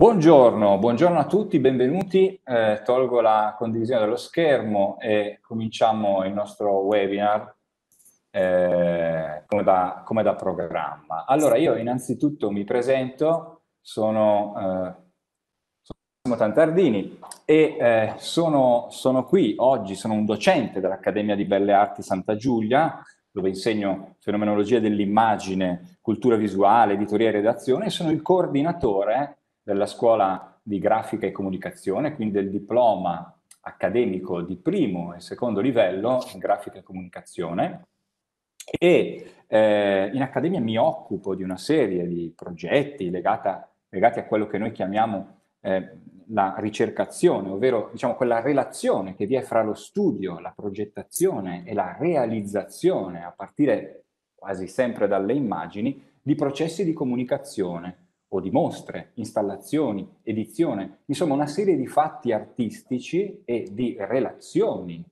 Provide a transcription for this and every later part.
Buongiorno, buongiorno, a tutti, benvenuti. Eh, tolgo la condivisione dello schermo e cominciamo il nostro webinar eh, come, da, come, da, programma. Allora, io innanzitutto mi presento, sono, eh, sono Tantardini e eh, sono, sono qui oggi, sono un docente dell'Accademia di Belle Arti Santa Giulia, dove insegno fenomenologia dell'immagine, cultura visuale, editoria e redazione, e sono il coordinatore della scuola di grafica e comunicazione, quindi del diploma accademico di primo e secondo livello in grafica e comunicazione e eh, in accademia mi occupo di una serie di progetti legata, legati a quello che noi chiamiamo eh, la ricercazione, ovvero diciamo, quella relazione che vi è fra lo studio, la progettazione e la realizzazione, a partire quasi sempre dalle immagini, di processi di comunicazione o di mostre, installazioni, edizione, insomma una serie di fatti artistici e di relazioni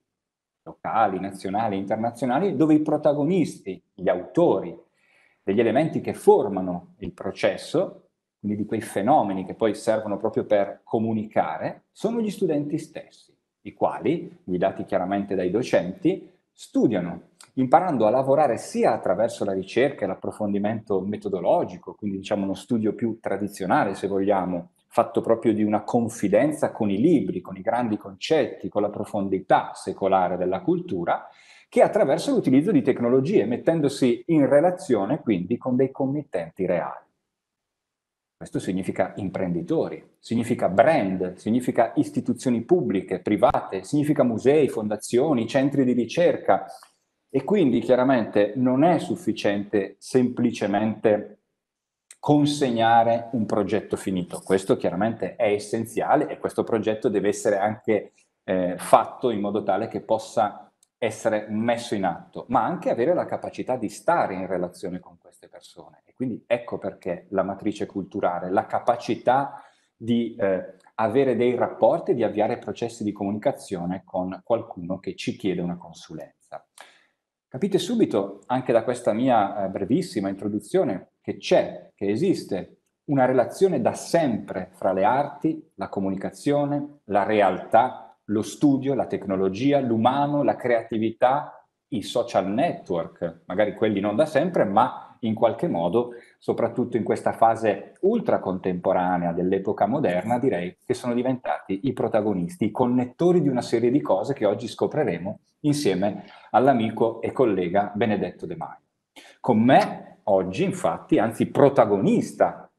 locali, nazionali, internazionali, dove i protagonisti, gli autori degli elementi che formano il processo, quindi di quei fenomeni che poi servono proprio per comunicare, sono gli studenti stessi, i quali, guidati chiaramente dai docenti, studiano imparando a lavorare sia attraverso la ricerca e l'approfondimento metodologico, quindi diciamo uno studio più tradizionale se vogliamo, fatto proprio di una confidenza con i libri, con i grandi concetti, con la profondità secolare della cultura, che attraverso l'utilizzo di tecnologie, mettendosi in relazione quindi con dei committenti reali. Questo significa imprenditori, significa brand, significa istituzioni pubbliche, private, significa musei, fondazioni, centri di ricerca, e quindi chiaramente non è sufficiente semplicemente consegnare un progetto finito. Questo chiaramente è essenziale e questo progetto deve essere anche eh, fatto in modo tale che possa essere messo in atto, ma anche avere la capacità di stare in relazione con queste persone. E quindi ecco perché la matrice culturale, la capacità di eh, avere dei rapporti, di avviare processi di comunicazione con qualcuno che ci chiede una consulenza. Capite subito, anche da questa mia eh, brevissima introduzione, che c'è, che esiste una relazione da sempre fra le arti, la comunicazione, la realtà, lo studio, la tecnologia, l'umano, la creatività, i social network, magari quelli non da sempre, ma in qualche modo soprattutto in questa fase ultra contemporanea dell'epoca moderna, direi che sono diventati i protagonisti, i connettori di una serie di cose che oggi scopriremo insieme all'amico e collega Benedetto De Maio. Con me oggi, infatti, anzi protagonista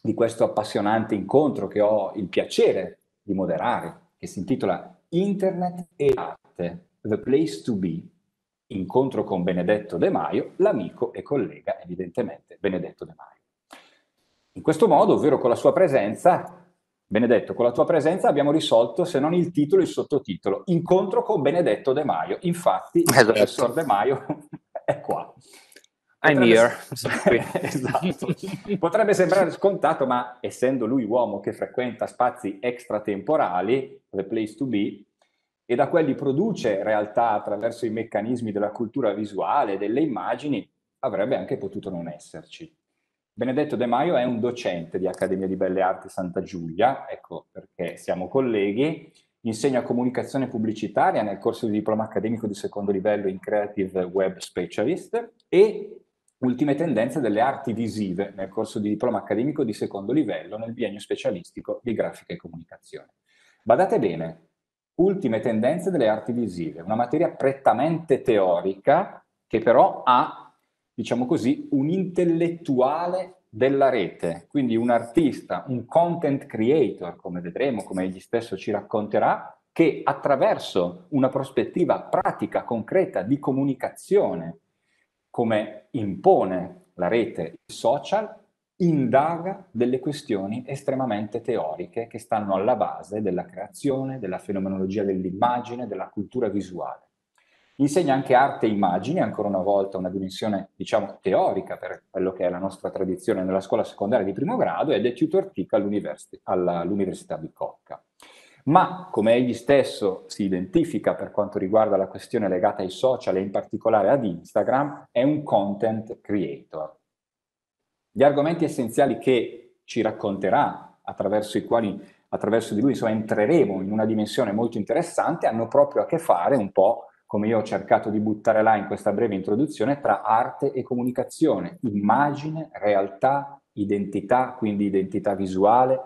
di questo appassionante incontro che ho il piacere di moderare, che si intitola Internet e arte, The Place to Be, incontro con Benedetto De Maio, l'amico e collega evidentemente Benedetto De Maio. In questo modo, ovvero con la sua presenza, Benedetto, con la tua presenza abbiamo risolto se non il titolo, il sottotitolo, incontro con Benedetto De Maio. Infatti, esatto. il professor De Maio è qua. I'm here. Potrebbe... esatto. Potrebbe sembrare scontato, ma essendo lui uomo che frequenta spazi extratemporali, the place to be, e da quelli produce realtà attraverso i meccanismi della cultura visuale, delle immagini, avrebbe anche potuto non esserci. Benedetto De Maio è un docente di Accademia di Belle Arti Santa Giulia, ecco perché siamo colleghi, insegna comunicazione pubblicitaria nel corso di diploma accademico di secondo livello in Creative Web Specialist e Ultime tendenze delle arti visive nel corso di diploma accademico di secondo livello nel biennio specialistico di grafica e comunicazione. Badate bene, Ultime tendenze delle arti visive, una materia prettamente teorica che però ha, diciamo così, un intellettuale della rete, quindi un artista, un content creator, come vedremo, come egli stesso ci racconterà, che attraverso una prospettiva pratica, concreta di comunicazione, come impone la rete, i social, indaga delle questioni estremamente teoriche che stanno alla base della creazione, della fenomenologia dell'immagine, della cultura visuale. Insegna anche arte e immagini, ancora una volta una dimensione, diciamo, teorica per quello che è la nostra tradizione nella scuola secondaria di primo grado ed è tutor TIC all'università, all'Università Bicocca. Ma, come egli stesso si identifica per quanto riguarda la questione legata ai social e in particolare ad Instagram, è un content creator, gli argomenti essenziali che ci racconterà, attraverso i quali, attraverso di lui, insomma, entreremo in una dimensione molto interessante, hanno proprio a che fare un po', come io ho cercato di buttare là in questa breve introduzione, tra arte e comunicazione, immagine, realtà, identità, quindi identità visuale,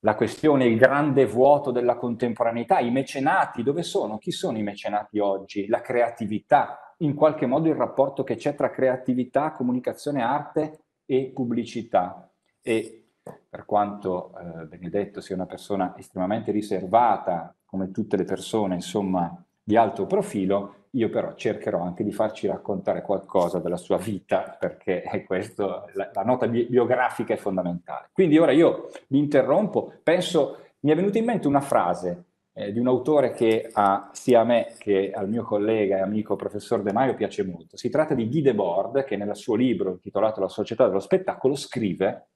la questione, il grande vuoto della contemporaneità, i mecenati, dove sono? Chi sono i mecenati oggi? La creatività, in qualche modo il rapporto che c'è tra creatività, comunicazione, arte e pubblicità. E per quanto eh, Benedetto sia una persona estremamente riservata, come tutte le persone, insomma, di alto profilo, io però cercherò anche di farci raccontare qualcosa della sua vita, perché questo, la, la, nota bi- biografica è fondamentale. Quindi ora io mi interrompo, penso, mi è venuta in mente una frase eh, di un autore che a, sia a me che al mio collega e amico professor De Maio piace molto. Si tratta di Guy Debord, che nel suo libro intitolato La società dello spettacolo scrive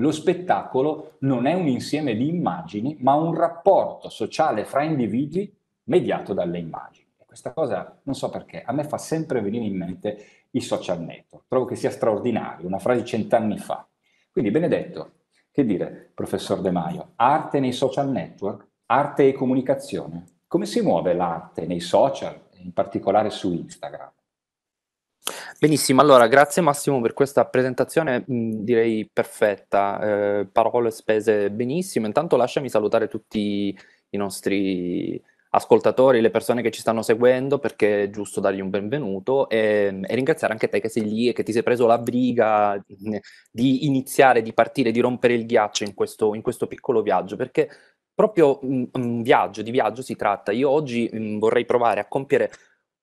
lo spettacolo non è un insieme di immagini, ma un rapporto sociale fra individui mediato dalle immagini. E questa cosa, non so perché, a me fa sempre venire in mente i social network. Trovo che sia straordinario, una frase cent'anni fa. Quindi, Benedetto, che dire, professor De Maio, arte nei social network? Arte e comunicazione. Come si muove l'arte nei social, in particolare su Instagram? Benissimo, allora grazie Massimo per questa presentazione, mh, mm, direi perfetta, eh, parole spese benissimo. Intanto lasciami salutare tutti i nostri ascoltatori, le persone che ci stanno seguendo, perché è giusto dargli un benvenuto e, e, ringraziare anche te che sei lì e che ti sei preso la briga mm, di iniziare, di partire, di rompere il ghiaccio in questo, in questo piccolo viaggio, perché proprio un viaggio, di viaggio si tratta. Io oggi mh, mm, vorrei provare a compiere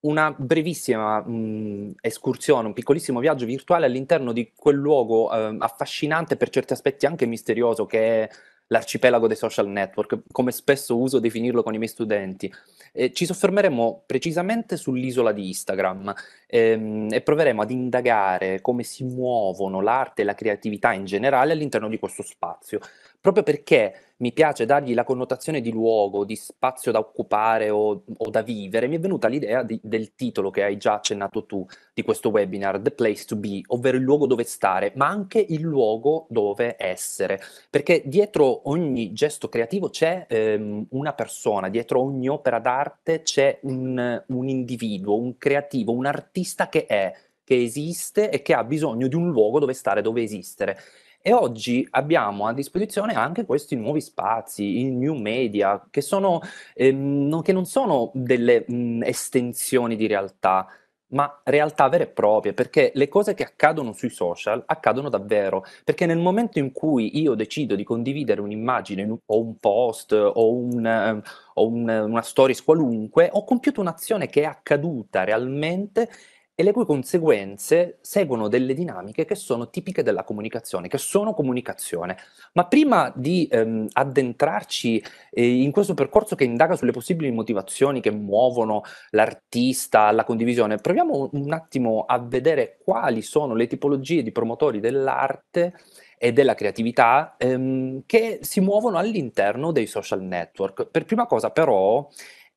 una brevissima mh, mm, escursione, un piccolissimo viaggio virtuale all'interno di quel luogo eh, affascinante, per certi aspetti anche misterioso, che è l'arcipelago dei social network, come spesso uso definirlo con i miei studenti. Eh, ci soffermeremo precisamente sull'isola di Instagram ehm, e proveremo ad indagare come si muovono l'arte e la creatività in generale all'interno di questo spazio proprio perché mi piace dargli la connotazione di luogo, di spazio da occupare o, o da vivere, mi è venuta l'idea di, del titolo che hai già accennato tu di questo webinar, The Place to Be, ovvero il luogo dove stare, ma anche il luogo dove essere, perché dietro ogni gesto creativo c'è ehm, una persona, dietro ogni opera d'arte c'è un, un individuo, un creativo, un artista che è, che esiste e che ha bisogno di un luogo dove stare, dove esistere. E oggi abbiamo a disposizione anche questi nuovi spazi, i new media, che, sono, ehm, che non sono delle mh, mhmm, estensioni di realtà, ma realtà vere e proprie, perché le cose che accadono sui social accadono davvero, perché nel momento in cui io decido di condividere un'immagine o un post o, un, ehm, o un, una stories qualunque, ho compiuto un'azione che è accaduta realmente e le cui conseguenze seguono delle dinamiche che sono tipiche della comunicazione, che sono comunicazione. Ma prima di ehm, addentrarci eh, in questo percorso che indaga sulle possibili motivazioni che muovono l'artista alla condivisione, proviamo un attimo a vedere quali sono le tipologie di promotori dell'arte e della creatività ehm, che si muovono all'interno dei social network. Per prima cosa però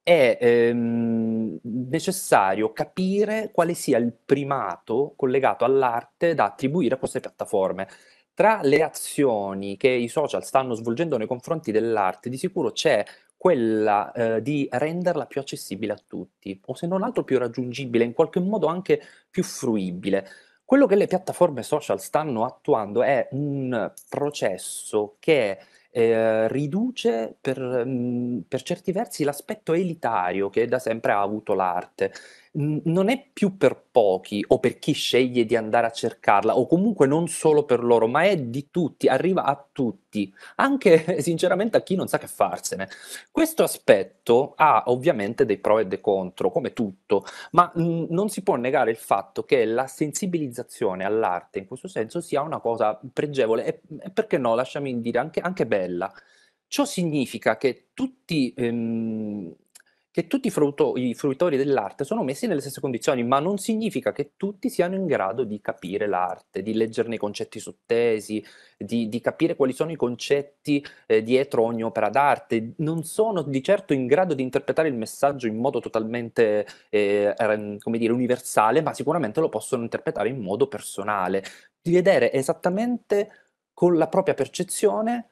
è ehm, necessario capire quale sia il primato collegato all'arte da attribuire a queste piattaforme. Tra le azioni che i social stanno svolgendo nei confronti dell'arte, di sicuro c'è quella eh, di renderla più accessibile a tutti, o se non altro più raggiungibile, in qualche modo anche più fruibile. Quello che le piattaforme social stanno attuando è un processo che eh, riduce per, mh, mm, per certi versi l'aspetto elitario che da sempre ha avuto l'arte non è più per pochi o per chi sceglie di andare a cercarla o comunque non solo per loro, ma è di tutti, arriva a tutti, anche sinceramente a chi non sa che farsene. Questo aspetto ha ovviamente dei pro e dei contro, come tutto, ma non si può negare il fatto che la sensibilizzazione all'arte in questo senso sia una cosa pregevole e, e perché no, lasciami dire, anche, anche bella. Ciò significa che tutti ehm, che tutti i, frutto, i fruitori dell'arte sono messi nelle stesse condizioni, ma non significa che tutti siano in grado di capire l'arte, di leggerne i concetti sottesi, di, di capire quali sono i concetti eh, dietro ogni opera d'arte, non sono di certo in grado di interpretare il messaggio in modo totalmente, eh, come dire, universale, ma sicuramente lo possono interpretare in modo personale, di vedere esattamente con la propria percezione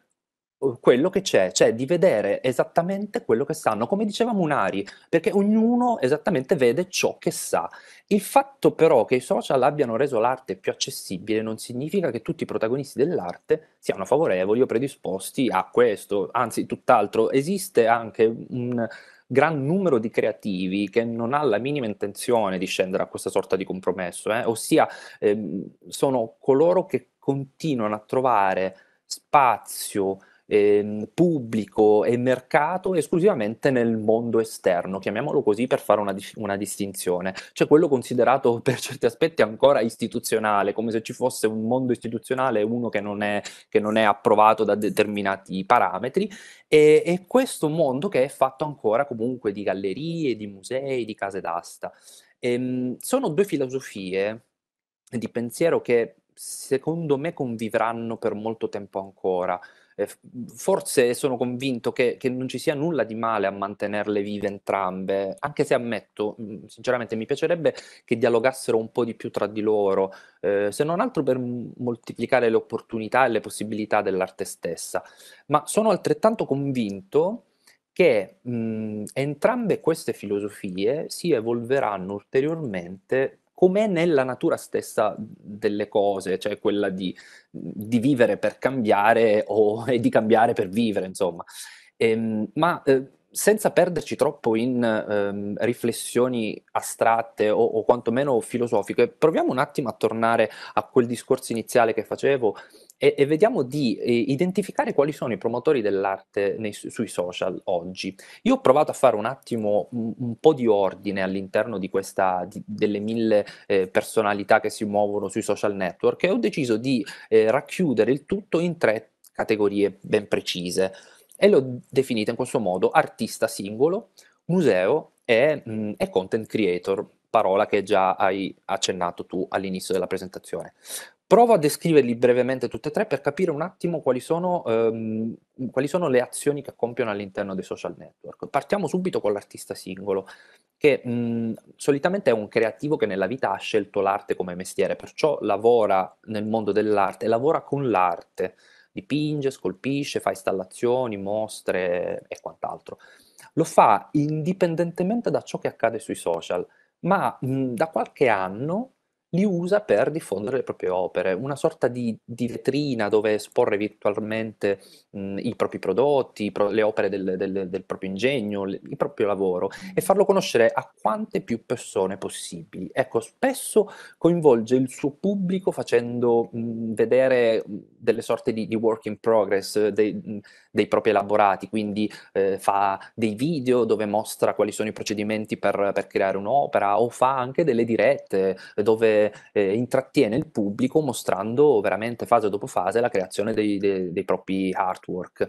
quello che c'è, cioè di vedere esattamente quello che sanno, come diceva Munari, perché ognuno esattamente vede ciò che sa. Il fatto però che i social abbiano reso l'arte più accessibile non significa che tutti i protagonisti dell'arte siano favorevoli o predisposti a questo, anzi tutt'altro. Esiste anche un gran numero di creativi che non ha la minima intenzione di scendere a questa sorta di compromesso, eh, ossia ehm, sono coloro che continuano a trovare spazio eh, pubblico e mercato esclusivamente nel mondo esterno, chiamiamolo così per fare una, una distinzione. Cioè quello considerato per certi aspetti ancora istituzionale, come se ci fosse un mondo istituzionale e uno che non, è, che non è approvato da determinati parametri, e, e questo mondo che è fatto ancora comunque di gallerie, di musei, di case d'asta. Ehm, sono due filosofie di pensiero che secondo me convivranno per molto tempo ancora forse sono convinto che, che, non ci sia nulla di male a mantenerle vive entrambe, anche se ammetto, sinceramente mi piacerebbe che dialogassero un po' di più tra di loro, eh, se non altro per moltiplicare le opportunità e le possibilità dell'arte stessa, ma sono altrettanto convinto che mh, entrambe queste filosofie si evolveranno ulteriormente com'è nella natura stessa delle cose, cioè quella di, di vivere per cambiare o, e di cambiare per vivere, insomma. Ehm, ma eh, senza perderci troppo in ehm, riflessioni astratte o, o quantomeno filosofiche, proviamo un attimo a tornare a quel discorso iniziale che facevo e, e vediamo di eh, identificare quali sono i promotori dell'arte nei, sui social oggi. Io ho provato a fare un attimo un, un po' di ordine all'interno di questa, di, delle mille eh, personalità che si muovono sui social network e ho deciso di eh, racchiudere il tutto in tre categorie ben precise e le ho definite in questo modo artista singolo, museo e, mh, mm, e content creator, parola che già hai accennato tu all'inizio della presentazione. Provo a descriverli brevemente tutti e tre per capire un attimo quali sono, ehm, quali sono le azioni che compiono all'interno dei social network. Partiamo subito con l'artista singolo, che mh, solitamente è un creativo che nella vita ha scelto l'arte come mestiere, perciò lavora nel mondo dell'arte, lavora con l'arte, dipinge, scolpisce, fa installazioni, mostre e quant'altro. Lo fa indipendentemente da ciò che accade sui social, ma mh, da qualche anno li usa per diffondere le proprie opere, una sorta di, di vetrina dove esporre virtualmente mh, mhmm, i propri prodotti, pro, le opere del, del, del proprio ingegno, le, il proprio lavoro e farlo conoscere a quante più persone possibili. Ecco, spesso coinvolge il suo pubblico facendo mh, mhmm, vedere mhmm, delle sorte di, di, work in progress dei, dei propri elaborati, quindi eh, fa dei video dove mostra quali sono i procedimenti per, per creare un'opera o fa anche delle dirette dove eh, eh, intrattiene il pubblico mostrando veramente fase dopo fase la creazione dei, dei, dei propri artwork.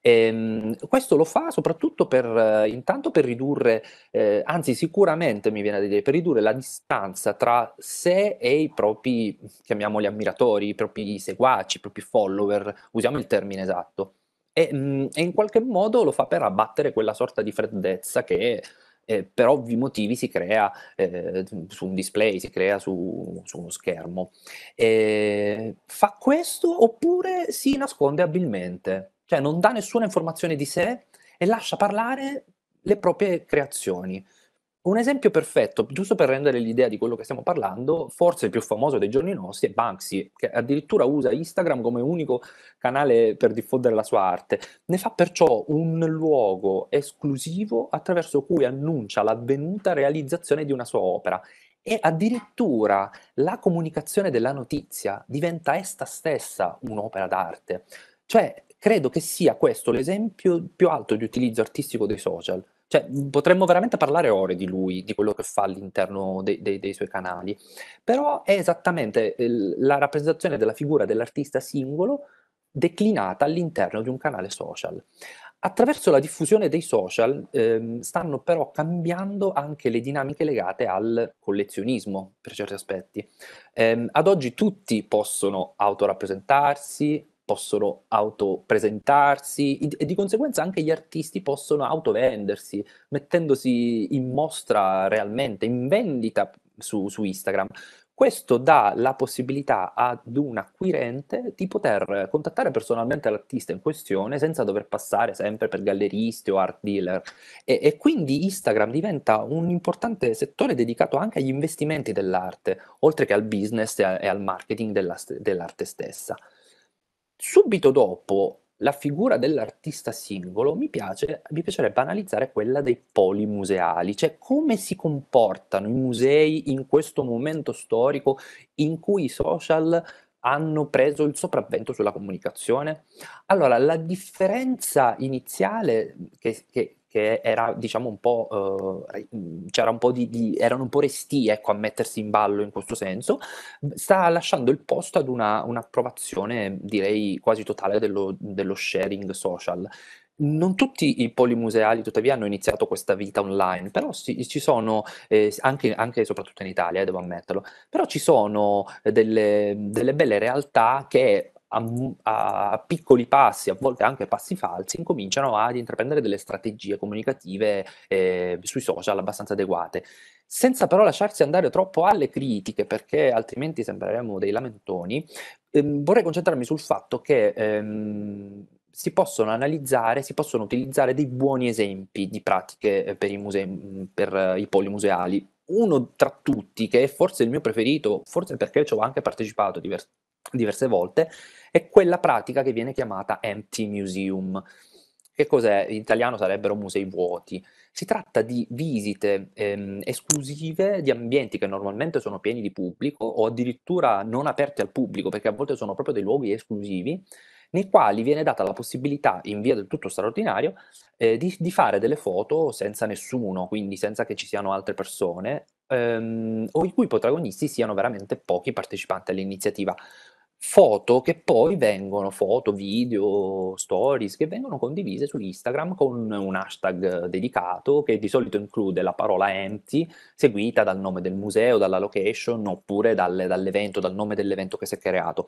E, ehm, questo lo fa soprattutto per, eh, intanto per ridurre, eh, anzi sicuramente mi viene da dire, per ridurre la distanza tra sé e i propri, chiamiamoli ammiratori, i propri seguaci, i propri follower, usiamo il termine esatto. E, mh, mm, e in qualche modo lo fa per abbattere quella sorta di freddezza che eh, per ovvi motivi si crea eh, su un display, si crea su, su uno schermo. Eh, fa questo oppure si nasconde abilmente, cioè non dà nessuna informazione di sé e lascia parlare le proprie creazioni. Un esempio perfetto, giusto per rendere l'idea di quello che stiamo parlando, forse il più famoso dei giorni nostri è Banksy, che addirittura usa Instagram come unico canale per diffondere la sua arte. Ne fa perciò un luogo esclusivo attraverso cui annuncia l'avvenuta realizzazione di una sua opera e addirittura la comunicazione della notizia diventa essa stessa un'opera d'arte. Cioè, credo che sia questo l'esempio più alto di utilizzo artistico dei social cioè, potremmo veramente parlare ore di lui, di quello che fa all'interno dei, dei, dei suoi canali, però è esattamente eh, la rappresentazione della figura dell'artista singolo declinata all'interno di un canale social. Attraverso la diffusione dei social ehm, stanno però cambiando anche le dinamiche legate al collezionismo per certi aspetti. Ehm, ad oggi tutti possono autorappresentarsi, possono autopresentarsi e di conseguenza anche gli artisti possono autovendersi, mettendosi in mostra realmente, in vendita su, su Instagram. Questo dà la possibilità ad un acquirente di poter contattare personalmente l'artista in questione senza dover passare sempre per galleristi o art dealer. E, e, quindi Instagram diventa un importante settore dedicato anche agli investimenti dell'arte, oltre che al business e al marketing della, dell'arte stessa. Subito dopo la figura dell'artista singolo mi piace, mi piacerebbe analizzare quella dei poli museali, cioè come si comportano i musei in questo momento storico in cui i social hanno preso il sopravvento sulla comunicazione? Allora, la differenza iniziale che, che, che era, diciamo, un po', eh, c'era un po' di, di, erano un po' restii ecco, a mettersi in ballo in questo senso, sta lasciando il posto ad una, un'approvazione, direi, quasi totale dello, dello sharing social. Non tutti i polimuseali tuttavia hanno iniziato questa vita online, però si, ci sono, eh, anche, e soprattutto in Italia, eh, devo ammetterlo, però ci sono eh, delle, delle belle realtà che a, a, piccoli passi, a volte anche passi falsi, incominciano ad intraprendere delle strategie comunicative eh, sui social abbastanza adeguate senza però lasciarsi andare troppo alle critiche, perché altrimenti sembreremo dei lamentoni, ehm, vorrei concentrarmi sul fatto che ehm, si possono analizzare, si possono utilizzare dei buoni esempi di pratiche eh, per i, musei, per i polimuseali. Uno tra tutti, che è forse il mio preferito, forse perché ci ho anche partecipato diver- diverse volte, è quella pratica che viene chiamata empty museum. Che cos'è? In italiano sarebbero musei vuoti. Si tratta di visite ehm, esclusive di ambienti che normalmente sono pieni di pubblico o addirittura non aperti al pubblico, perché a volte sono proprio dei luoghi esclusivi, nei quali viene data la possibilità, in via del tutto straordinario, eh, di, di, fare delle foto senza nessuno, quindi senza che ci siano altre persone, ehm, o i cui protagonisti siano veramente pochi partecipanti all'iniziativa foto che poi vengono, foto, video, stories, che vengono condivise su Instagram con un hashtag dedicato che di solito include la parola empty seguita dal nome del museo, dalla location oppure dal, dall'evento, dal nome dell'evento che si è creato.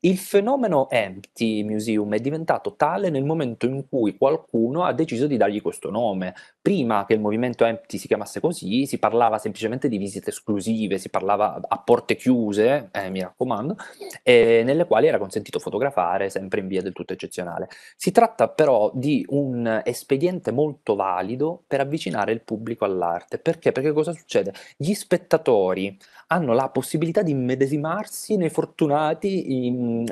Il fenomeno empty museum è diventato tale nel momento in cui qualcuno ha deciso di dargli questo nome. Prima che il movimento empty si chiamasse così, si parlava semplicemente di visite esclusive, si parlava a porte chiuse, eh, mi raccomando, e eh, nelle quali era consentito fotografare sempre in via del tutto eccezionale. Si tratta però di un espediente molto valido per avvicinare il pubblico all'arte. Perché? Perché cosa succede? Gli spettatori hanno la possibilità di immedesimarsi nei fortunati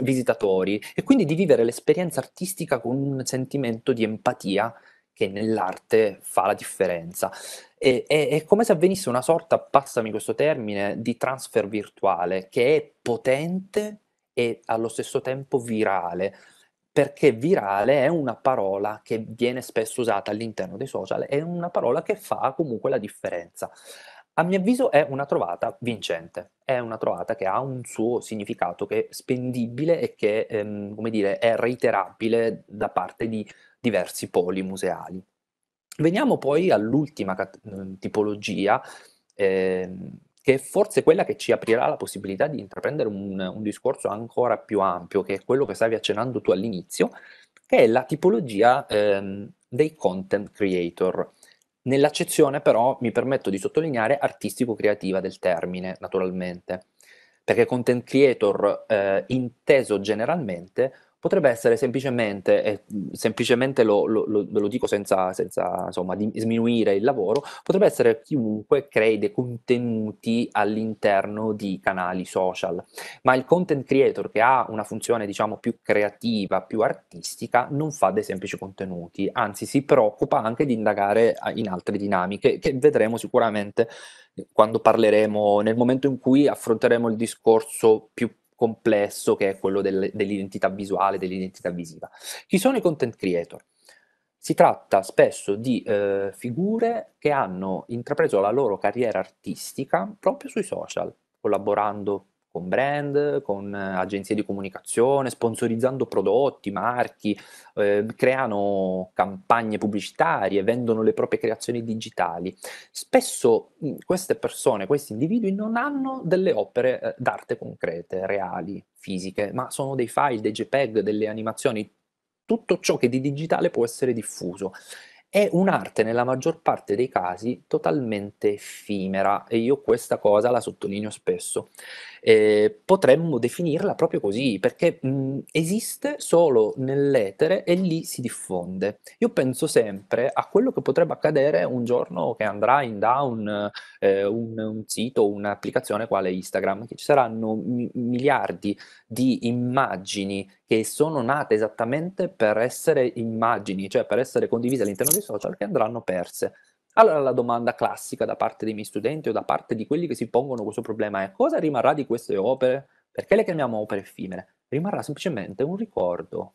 visitatori e quindi di vivere l'esperienza artistica con un sentimento di empatia che nell'arte fa la differenza. E, è, è, come se avvenisse una sorta, passami questo termine, di transfer virtuale che è potente e allo stesso tempo virale, perché virale è una parola che viene spesso usata all'interno dei social, è una parola che fa comunque la differenza. A mio avviso è una trovata vincente, è una trovata che ha un suo significato che è spendibile e che, ehm, come dire, è reiterabile da parte di diversi poli museali. Veniamo poi all'ultima cat- mm, tipologia, ehm, che è forse quella che ci aprirà la possibilità di intraprendere un, un discorso ancora più ampio, che è quello che stavi accennando tu all'inizio, che è la tipologia ehm, dei content creator. Nell'accezione però mi permetto di sottolineare artistico-creativa del termine, naturalmente, perché content creator eh, inteso generalmente Potrebbe essere semplicemente, e mhmm, semplicemente lo, lo, lo, lo dico senza, senza insomma, sminuire il lavoro, potrebbe essere chiunque crei dei contenuti all'interno di canali social, ma il content creator che ha una funzione diciamo più creativa, più artistica, non fa dei semplici contenuti, anzi si preoccupa anche di indagare in altre dinamiche che vedremo sicuramente quando parleremo, nel momento in cui affronteremo il discorso più complesso che è quello del, dell'identità visuale, dell'identità visiva. Chi sono i content creator? Si tratta spesso di eh, figure che hanno intrapreso la loro carriera artistica proprio sui social, collaborando con brand, con eh, agenzie di comunicazione, sponsorizzando prodotti, marchi, eh, creano campagne pubblicitarie, vendono le proprie creazioni digitali. Spesso mm, queste persone, questi individui non hanno delle opere eh, d'arte concrete, reali, fisiche, ma sono dei file, dei JPEG, delle animazioni, tutto ciò che di digitale può essere diffuso è un'arte nella maggior parte dei casi totalmente effimera e io questa cosa la sottolineo spesso eh, potremmo definirla proprio così, perché mh, mhmm, esiste solo nell'etere e lì si diffonde. Io penso sempre a quello che potrebbe accadere un giorno che andrà in down eh, un, un, sito, un'applicazione quale Instagram, che ci saranno mi- miliardi di immagini che sono nate esattamente per essere immagini, cioè per essere condivise all'interno dei social, che andranno perse allora la domanda classica da parte dei miei studenti o da parte di quelli che si pongono questo problema è cosa rimarrà di queste opere? Perché le chiamiamo opere effimere? Rimarrà semplicemente un ricordo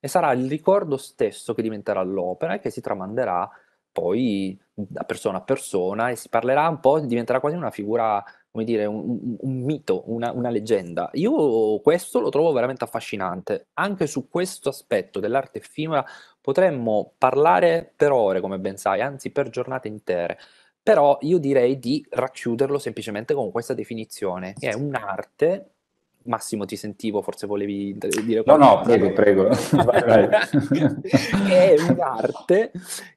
e sarà il ricordo stesso che diventerà l'opera e che si tramanderà poi da persona a persona e si parlerà un po', diventerà quasi una figura come dire, un, un mito, una, una, leggenda. Io questo lo trovo veramente affascinante. Anche su questo aspetto dell'arte effimera potremmo parlare per ore, come ben sai, anzi per giornate intere. Però io direi di racchiuderlo semplicemente con questa definizione, che è un'arte Massimo, ti sentivo, forse volevi dire qualcosa. No, no, prego, prego. è un'arte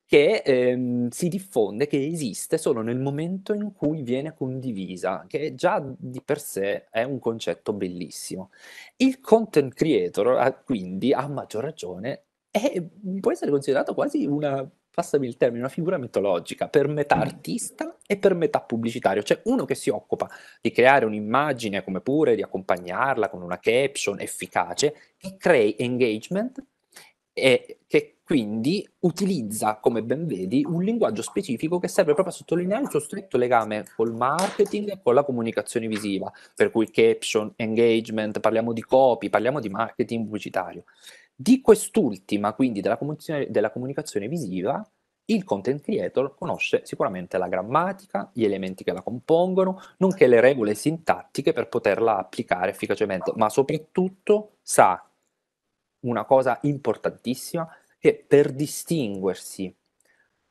che ehm, si diffonde, che esiste solo nel momento in cui viene condivisa, che già di per sé è un concetto bellissimo. Il content creator, ah, quindi, a maggior ragione, è, può essere considerato quasi una passami il termine, una figura mitologica per metà mm. artista e per metà pubblicitario, cioè uno che si occupa di creare un'immagine come pure di accompagnarla con una caption efficace che crei engagement e che quindi utilizza, come ben vedi, un linguaggio specifico che serve proprio a sottolineare il suo stretto legame col marketing e con la comunicazione visiva, per cui caption, engagement, parliamo di copy, parliamo di marketing pubblicitario. Di quest'ultima, quindi della, comunicazione, della comunicazione visiva, il content creator conosce sicuramente la grammatica, gli elementi che la compongono, nonché le regole sintattiche per poterla applicare efficacemente, ma soprattutto sa una cosa importantissima, che per distinguersi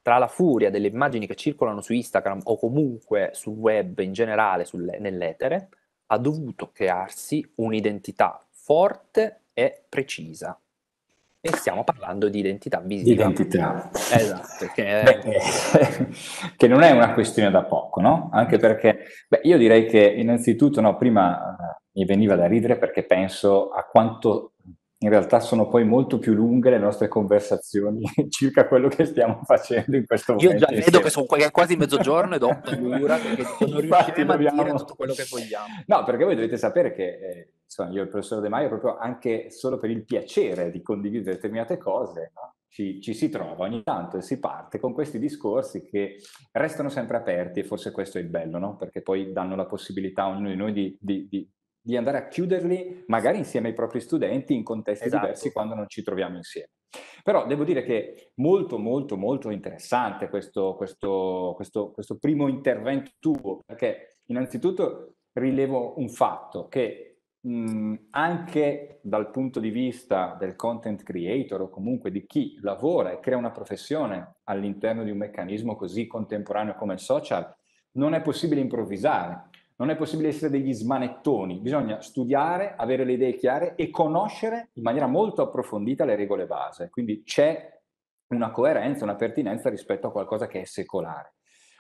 tra la furia delle immagini che circolano su Instagram o comunque sul web in generale, sulle, nell'etere, ha dovuto crearsi un'identità forte e precisa e stiamo parlando di identità visiva. Identità. Esatto. Che, beh, eh, che non è una questione da poco, no? Anche perché, beh, io direi che innanzitutto, no, prima eh, mi veniva da ridere perché penso a quanto in realtà sono poi molto più lunghe le nostre conversazioni circa quello che stiamo facendo in questo momento. Io già vedo che, sono, è quasi mezzogiorno e dopo paura perché non riusciremo dobbiamo... a dire tutto quello che vogliamo. No, perché voi dovete sapere che eh, insomma, io e il professor De Maio, proprio anche solo per il piacere di condividere determinate cose, no? ci, ci, si trova ogni tanto e si parte con questi discorsi che restano sempre aperti e forse questo è il bello, no? perché poi danno la possibilità a ognuno di noi di, di, di, di andare a chiuderli magari insieme ai propri studenti in contesti esatto. diversi quando non ci troviamo insieme. Però devo dire che molto, molto, molto interessante questo, questo, questo, questo primo intervento tuo, perché innanzitutto rilevo un fatto che mh, mm, anche dal punto di vista del content creator o comunque di chi lavora e crea una professione all'interno di un meccanismo così contemporaneo come il social, non è possibile improvvisare, non è possibile essere degli smanettoni, bisogna studiare, avere le idee chiare e conoscere in maniera molto approfondita le regole base. Quindi c'è una coerenza, una pertinenza rispetto a qualcosa che è secolare.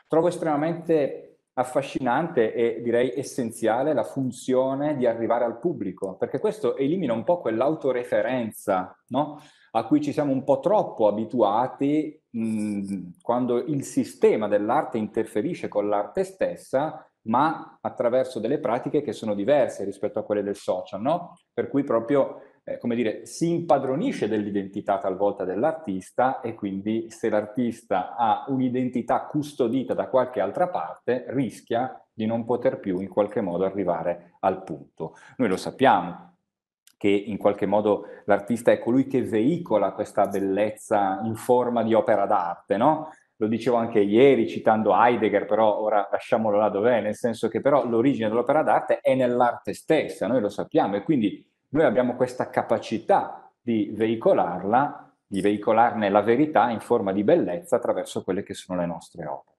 Trovo estremamente affascinante e direi essenziale la funzione di arrivare al pubblico, perché questo elimina un po' quell'autoreferenza no? a cui ci siamo un po' troppo abituati mh, quando il sistema dell'arte interferisce con l'arte stessa, ma attraverso delle pratiche che sono diverse rispetto a quelle del social, no? per cui proprio eh, come dire, si impadronisce dell'identità talvolta dell'artista e quindi se l'artista ha un'identità custodita da qualche altra parte rischia di non poter più in qualche modo arrivare al punto. Noi lo sappiamo, che in qualche modo l'artista è colui che veicola questa bellezza in forma di opera d'arte, no? Lo dicevo anche ieri citando Heidegger, però ora lasciamolo là dov'è, nel senso che però l'origine dell'opera d'arte è nell'arte stessa, noi lo sappiamo, e quindi noi abbiamo questa capacità di veicolarla, di veicolarne la verità in forma di bellezza attraverso quelle che sono le nostre opere.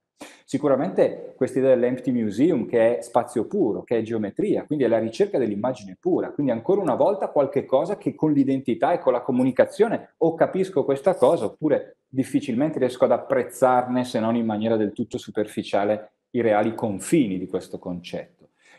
Sicuramente quest'idea dell'empty museum che è spazio puro, che è geometria, quindi è la ricerca dell'immagine pura, quindi ancora una volta qualche cosa che con l'identità e con la comunicazione o capisco questa cosa oppure difficilmente riesco ad apprezzarne se non in maniera del tutto superficiale i reali confini di questo concetto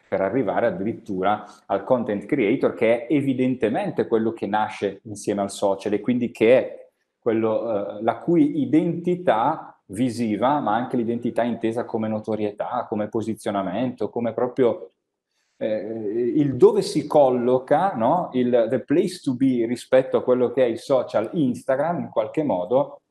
per arrivare addirittura al content creator che è evidentemente quello che nasce insieme al social e quindi che è quello, eh, la cui identità visiva, ma anche l'identità intesa come notorietà, come posizionamento, come proprio eh, il dove si colloca, no? il the place to be rispetto a quello che è il social Instagram in qualche modo,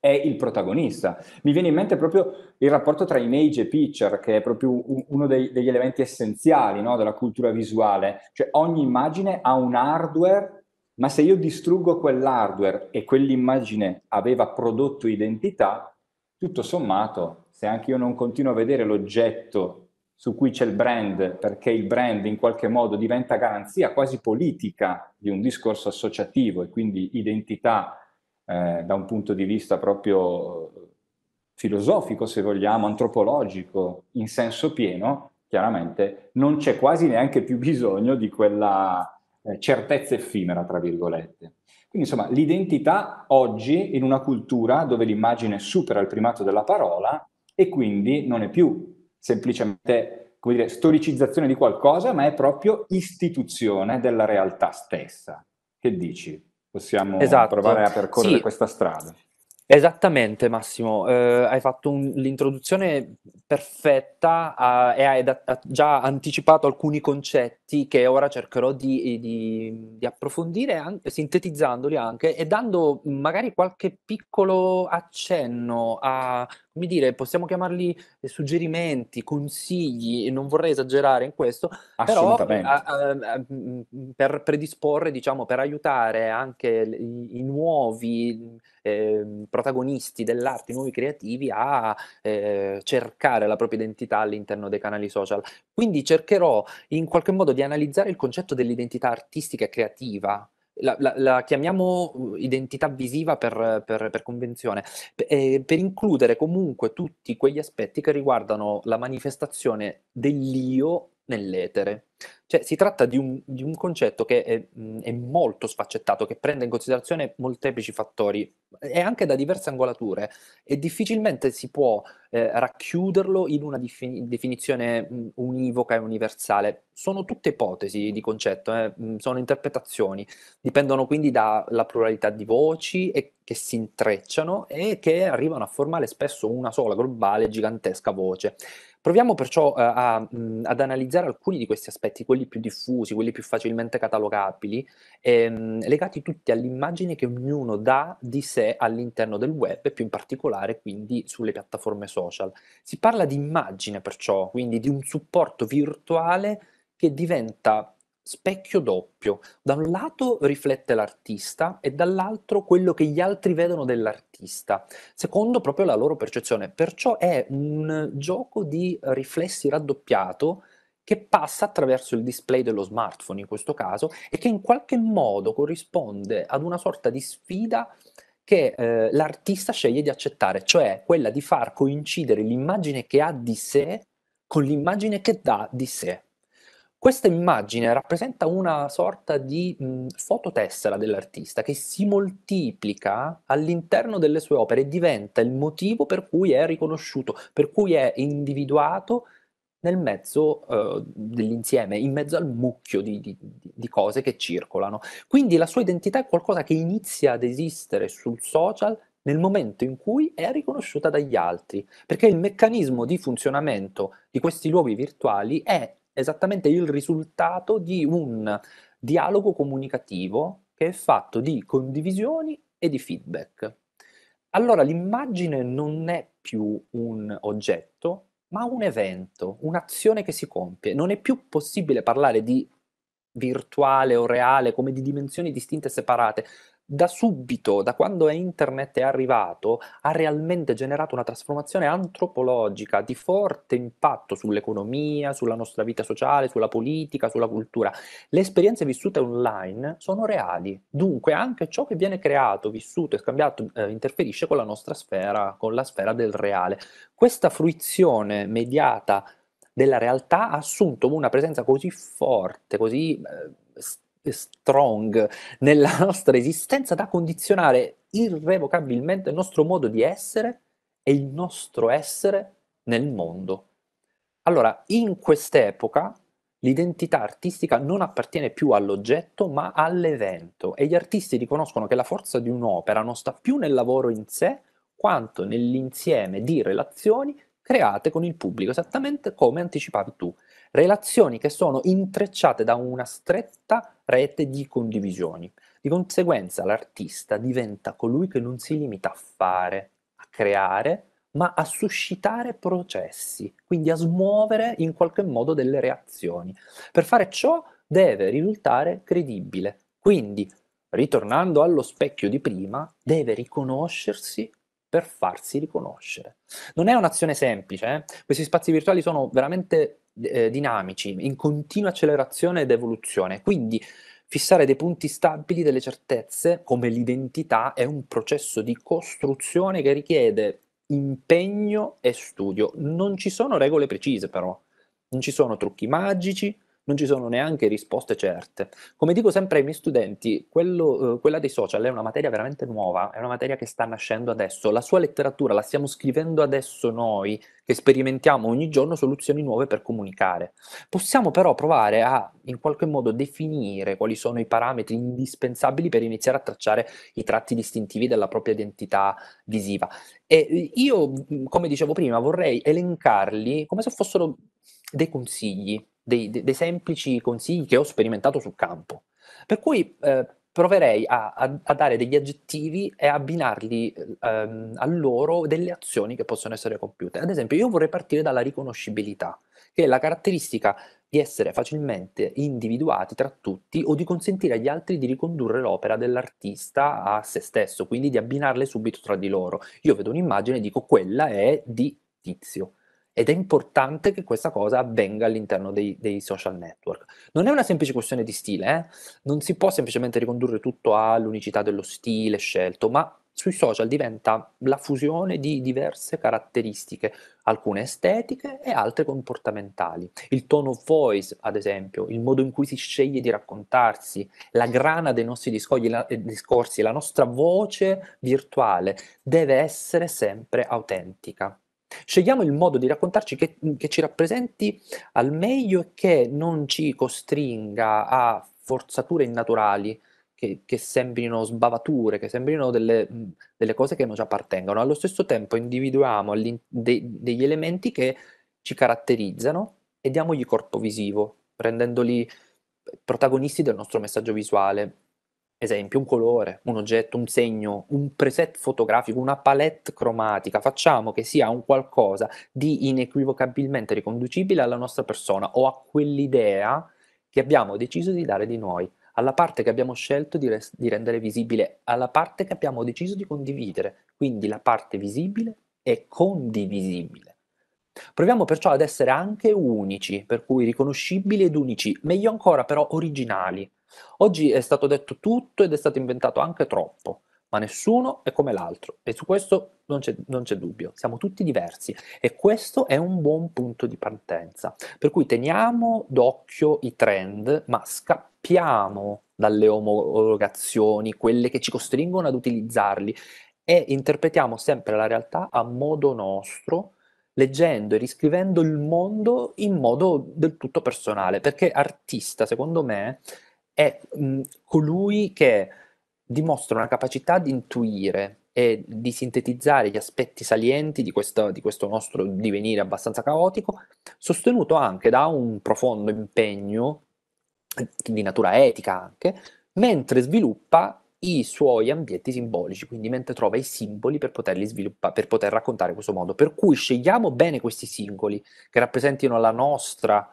è il protagonista. Mi viene in mente proprio il rapporto tra image e picture, che è proprio un, uno dei, degli elementi essenziali no, della cultura visuale. Cioè ogni immagine ha un hardware, ma se io distruggo quell'hardware e quell'immagine aveva prodotto identità, tutto sommato, se anche io non continuo a vedere l'oggetto su cui c'è il brand, perché il brand in qualche modo diventa garanzia quasi politica di un discorso associativo e quindi identità eh, da un punto di vista proprio eh, filosofico, se vogliamo, antropologico, in senso pieno, chiaramente non c'è quasi neanche più bisogno di quella eh, certezza effimera, tra virgolette. Quindi insomma l'identità oggi in una cultura dove l'immagine supera il primato della parola e quindi non è più semplicemente come dire, storicizzazione di qualcosa, ma è proprio istituzione della realtà stessa. Che dici? possiamo esatto. provare a percorrere sì. questa strada. Esattamente Massimo, eh, hai fatto un, l'introduzione perfetta ha, e ha, ha, già anticipato alcuni concetti che ora cercherò di, di, di approfondire, anche, sintetizzandoli anche e dando magari qualche piccolo accenno a, come dire, possiamo chiamarli suggerimenti, consigli, non vorrei esagerare in questo, però a, a, per predisporre, diciamo, per aiutare anche i, i nuovi Ehm, protagonisti dell'arte, i nuovi creativi a eh, cercare la propria identità all'interno dei canali social. Quindi cercherò in qualche modo di analizzare il concetto dell'identità artistica e creativa. La, la, la, chiamiamo uh, identità visiva per, per, per convenzione, per, eh, per includere comunque tutti quegli aspetti che riguardano la manifestazione dell'io nell'etere. Cioè si tratta di un, di un concetto che è, mm, è, molto sfaccettato, che prende in considerazione molteplici fattori e anche da diverse angolature e difficilmente si può eh, racchiuderlo in una dif- definizione mm, univoca e universale. Sono tutte ipotesi di concetto, eh, mm, sono interpretazioni, dipendono quindi dalla pluralità di voci e, che si intrecciano e che arrivano a formare spesso una sola globale gigantesca voce. Proviamo perciò eh, a, ad analizzare alcuni di questi aspetti, quelli più diffusi, quelli più facilmente catalogabili, ehm, legati tutti all'immagine che ognuno dà di sé all'interno del web e più in particolare quindi sulle piattaforme social. Si parla di immagine perciò, quindi di un supporto virtuale che diventa specchio doppio. Da un lato riflette l'artista e dall'altro quello che gli altri vedono dell'artista, secondo proprio la loro percezione. Perciò è un gioco di riflessi raddoppiato che passa attraverso il display dello smartphone in questo caso e che in qualche modo corrisponde ad una sorta di sfida che eh, l'artista sceglie di accettare, cioè quella di far coincidere l'immagine che ha di sé con l'immagine che dà di sé. Questa immagine rappresenta una sorta di mh, fototessera dell'artista che si moltiplica all'interno delle sue opere e diventa il motivo per cui è riconosciuto, per cui è individuato nel mezzo uh, dell'insieme, in mezzo al mucchio di, di, di, cose che circolano. Quindi la sua identità è qualcosa che inizia ad esistere sul social nel momento in cui è riconosciuta dagli altri, perché il meccanismo di funzionamento di questi luoghi virtuali è esattamente il risultato di un dialogo comunicativo che è fatto di condivisioni e di feedback. Allora l'immagine non è più un oggetto, ma un evento, un'azione che si compie. Non è più possibile parlare di virtuale o reale come di dimensioni distinte e separate, da subito, da quando internet è arrivato, ha realmente generato una trasformazione antropologica di forte impatto sull'economia, sulla nostra vita sociale, sulla politica, sulla cultura. Le esperienze vissute online sono reali, dunque anche ciò che viene creato, vissuto e scambiato eh, interferisce con la nostra sfera, con la sfera del reale. Questa fruizione mediata della realtà ha assunto una presenza così forte, così... Eh, strong nella nostra esistenza da condizionare irrevocabilmente il nostro modo di essere e il nostro essere nel mondo. Allora, in quest'epoca l'identità artistica non appartiene più all'oggetto ma all'evento e gli artisti riconoscono che la forza di un'opera non sta più nel lavoro in sé quanto nell'insieme di relazioni create con il pubblico, esattamente come anticipavi tu, relazioni che sono intrecciate da una stretta rete di condivisioni. Di conseguenza l'artista diventa colui che non si limita a fare, a creare, ma a suscitare processi, quindi a smuovere in qualche modo delle reazioni. Per fare ciò deve risultare credibile, quindi ritornando allo specchio di prima, deve riconoscersi per farsi riconoscere. Non è un'azione semplice, eh? questi spazi virtuali sono veramente eh, dinamici, in continua accelerazione ed evoluzione. Quindi fissare dei punti stabili, delle certezze, come l'identità, è un processo di costruzione che richiede impegno e studio. Non ci sono regole precise però, non ci sono trucchi magici, non ci sono neanche risposte certe. Come dico sempre ai miei studenti, quello, eh, quella dei social è una materia veramente nuova, è una materia che sta nascendo adesso, la sua letteratura la stiamo scrivendo adesso noi, che sperimentiamo ogni giorno soluzioni nuove per comunicare. Possiamo però provare a in qualche modo definire quali sono i parametri indispensabili per iniziare a tracciare i tratti distintivi della propria identità visiva. E eh, io, mm, come dicevo prima, vorrei elencarli come se fossero dei consigli, dei, dei, semplici consigli che ho sperimentato sul campo. Per cui eh, proverei a, a, a, dare degli aggettivi e abbinarli ehm, a loro delle azioni che possono essere compiute. Ad esempio, io vorrei partire dalla riconoscibilità, che è la caratteristica di essere facilmente individuati tra tutti o di consentire agli altri di ricondurre l'opera dell'artista a se stesso, quindi di abbinarle subito tra di loro. Io vedo un'immagine e dico quella è di tizio. Ed è importante che questa cosa avvenga all'interno dei, dei social network. Non è una semplice questione di stile, eh? non si può semplicemente ricondurre tutto all'unicità dello stile scelto, ma sui social diventa la fusione di diverse caratteristiche, alcune estetiche e altre comportamentali. Il tone of voice, ad esempio, il modo in cui si sceglie di raccontarsi, la grana dei nostri eh, discorsi, la nostra voce virtuale deve essere sempre autentica. Scegliamo il modo di raccontarci che, che ci rappresenti al meglio e che non ci costringa a forzature innaturali, che, che, sembrino sbavature, che sembrino delle, delle, cose che non ci appartengono. Allo stesso tempo individuiamo de, degli elementi che ci caratterizzano e diamogli corpo visivo, rendendoli protagonisti del nostro messaggio visuale esempio, un colore, un oggetto, un segno, un preset fotografico, una palette cromatica, facciamo che sia un qualcosa di inequivocabilmente riconducibile alla nostra persona o a quell'idea che abbiamo deciso di dare di noi, alla parte che abbiamo scelto di, res- di rendere visibile, alla parte che abbiamo deciso di condividere. Quindi la parte visibile è condivisibile. Proviamo perciò ad essere anche unici, per cui riconoscibili ed unici, meglio ancora però originali Oggi è stato detto tutto ed è stato inventato anche troppo, ma nessuno è come l'altro e su questo non c'è, non c'è, dubbio, siamo tutti diversi e questo è un buon punto di partenza. Per cui teniamo d'occhio i trend, ma scappiamo dalle omologazioni, quelle che ci costringono ad utilizzarli e interpretiamo sempre la realtà a modo nostro, leggendo e riscrivendo il mondo in modo del tutto personale, perché artista, secondo me, è mh, colui che dimostra una capacità di intuire e di sintetizzare gli aspetti salienti di questo, di questo nostro divenire abbastanza caotico, sostenuto anche da un profondo impegno di natura etica anche, mentre sviluppa i suoi ambienti simbolici, quindi mentre trova i simboli per poterli sviluppare, per poter raccontare questo mondo. Per cui scegliamo bene questi simboli che rappresentino la nostra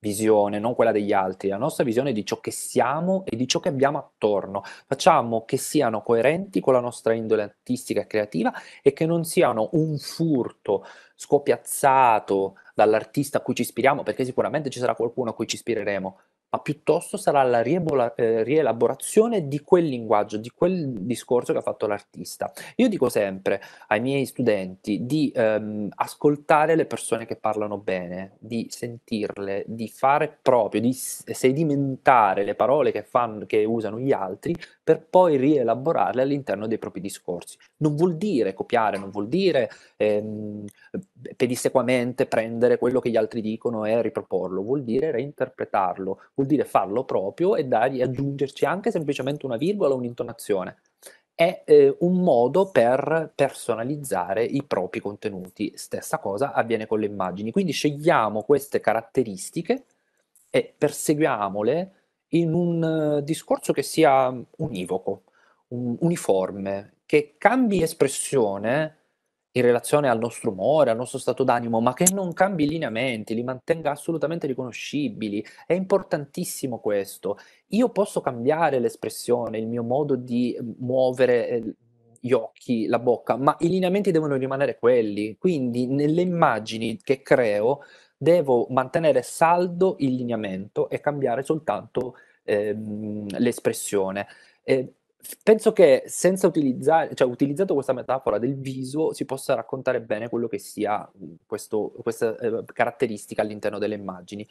visione, non quella degli altri, la nostra visione di ciò che siamo e di ciò che abbiamo attorno. Facciamo che siano coerenti con la nostra indole artistica e creativa e che non siano un furto scopiazzato dall'artista a cui ci ispiriamo, perché sicuramente ci sarà qualcuno a cui ci ispireremo, ma piuttosto sarà la riebola, eh, rielaborazione di quel linguaggio, di quel discorso che ha fatto l'artista. Io dico sempre ai miei studenti di ehm, ascoltare le persone che parlano bene, di sentirle, di fare proprio, di sedimentare le parole che, fanno, che usano gli altri per poi rielaborarle all'interno dei propri discorsi. Non vuol dire copiare, non vuol dire ehm, pedissequamente prendere quello che gli altri dicono e riproporlo, vuol dire reinterpretarlo vuol dire farlo proprio e dargli, aggiungerci anche semplicemente una virgola o un'intonazione. È eh, un modo per personalizzare i propri contenuti. Stessa cosa avviene con le immagini. Quindi scegliamo queste caratteristiche e perseguiamole in un eh, discorso che sia univoco, un, uniforme, che cambi espressione in relazione al nostro umore, al nostro stato d'animo, ma che non cambi i lineamenti, li mantenga assolutamente riconoscibili. È importantissimo questo. Io posso cambiare l'espressione, il mio modo di ehm, muovere ehm, gli occhi, la bocca, ma i lineamenti devono rimanere quelli. Quindi nelle immagini che creo devo mantenere saldo il lineamento e cambiare soltanto ehm, l'espressione. Eh, penso che senza utilizzare, cioè utilizzato questa metafora del viso, si possa raccontare bene quello che sia mhmm, questo, questa eh, caratteristica all'interno delle immagini.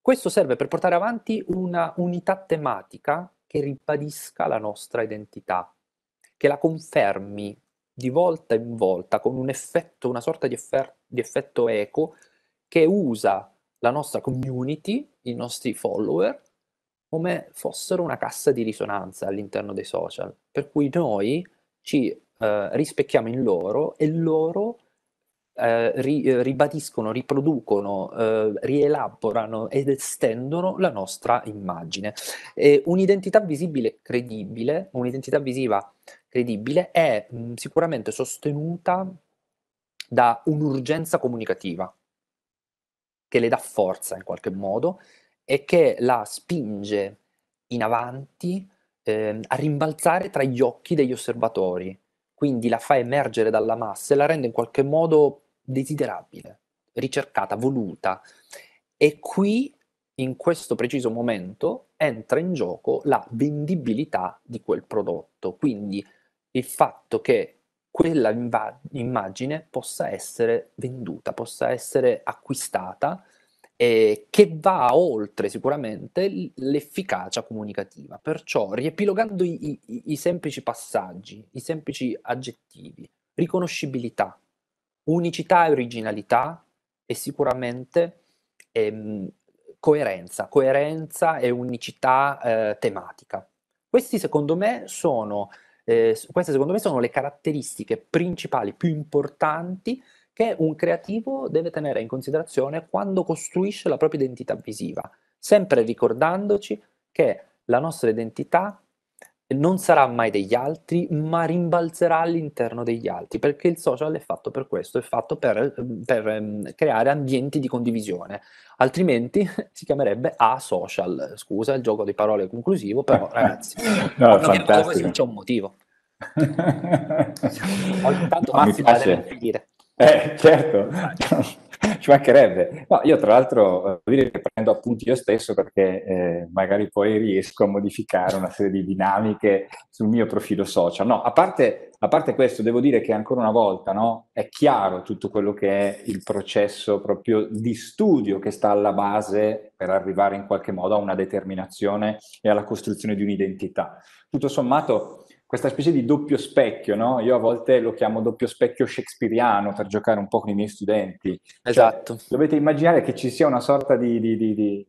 Questo serve per portare avanti una unità tematica che ribadisca la nostra identità, che la confermi di volta in volta con un effetto, una sorta di, effer- di effetto eco che usa la nostra community, i nostri follower, come fossero una cassa di risonanza all'interno dei social, per cui noi ci eh, rispecchiamo in loro e loro eh, ri, eh, ribadiscono, riproducono, eh, rielaborano ed estendono la nostra immagine. E un'identità visibile credibile, un'identità visiva credibile è mh, mm, sicuramente sostenuta da un'urgenza comunicativa che le dà forza in qualche modo e che la spinge in avanti eh, a rimbalzare tra gli occhi degli osservatori, quindi la fa emergere dalla massa e la rende in qualche modo desiderabile, ricercata, voluta. E qui, in questo preciso momento, entra in gioco la vendibilità di quel prodotto, quindi il fatto che quella immagine possa essere venduta, possa essere acquistata eh, che va oltre sicuramente l'efficacia comunicativa. Perciò, riepilogando i, i, i semplici passaggi, i semplici aggettivi, riconoscibilità, unicità e originalità e sicuramente ehm, coerenza, coerenza e unicità eh, tematica. Questi, secondo me, sono, eh, queste secondo me sono le caratteristiche principali più importanti che un creativo deve tenere in considerazione quando costruisce la propria identità visiva, sempre ricordandoci che la nostra identità non sarà mai degli altri, ma rimbalzerà all'interno degli altri, perché il social è fatto per questo, è fatto per, per ehm, creare ambienti di condivisione, altrimenti si chiamerebbe asocial, scusa il gioco di parole conclusivo, però ragazzi, no, fantastico. così c'è un motivo. Ogni tanto Massimo deve dire. Eh, certo, ci mancherebbe. No, io tra l'altro eh, dire che prendo appunti io stesso perché eh, magari poi riesco a modificare una serie di dinamiche sul mio profilo social. No, a parte, a parte questo, devo dire che ancora una volta no, è chiaro tutto quello che è il processo proprio di studio che sta alla base per arrivare in qualche modo a una determinazione e alla costruzione di un'identità. Tutto sommato questa specie di doppio specchio, no? Io a volte lo chiamo doppio specchio shakespeariano per giocare un po' con i miei studenti. Cioè, esatto. Cioè, dovete immaginare che ci sia una sorta di, di, di, di,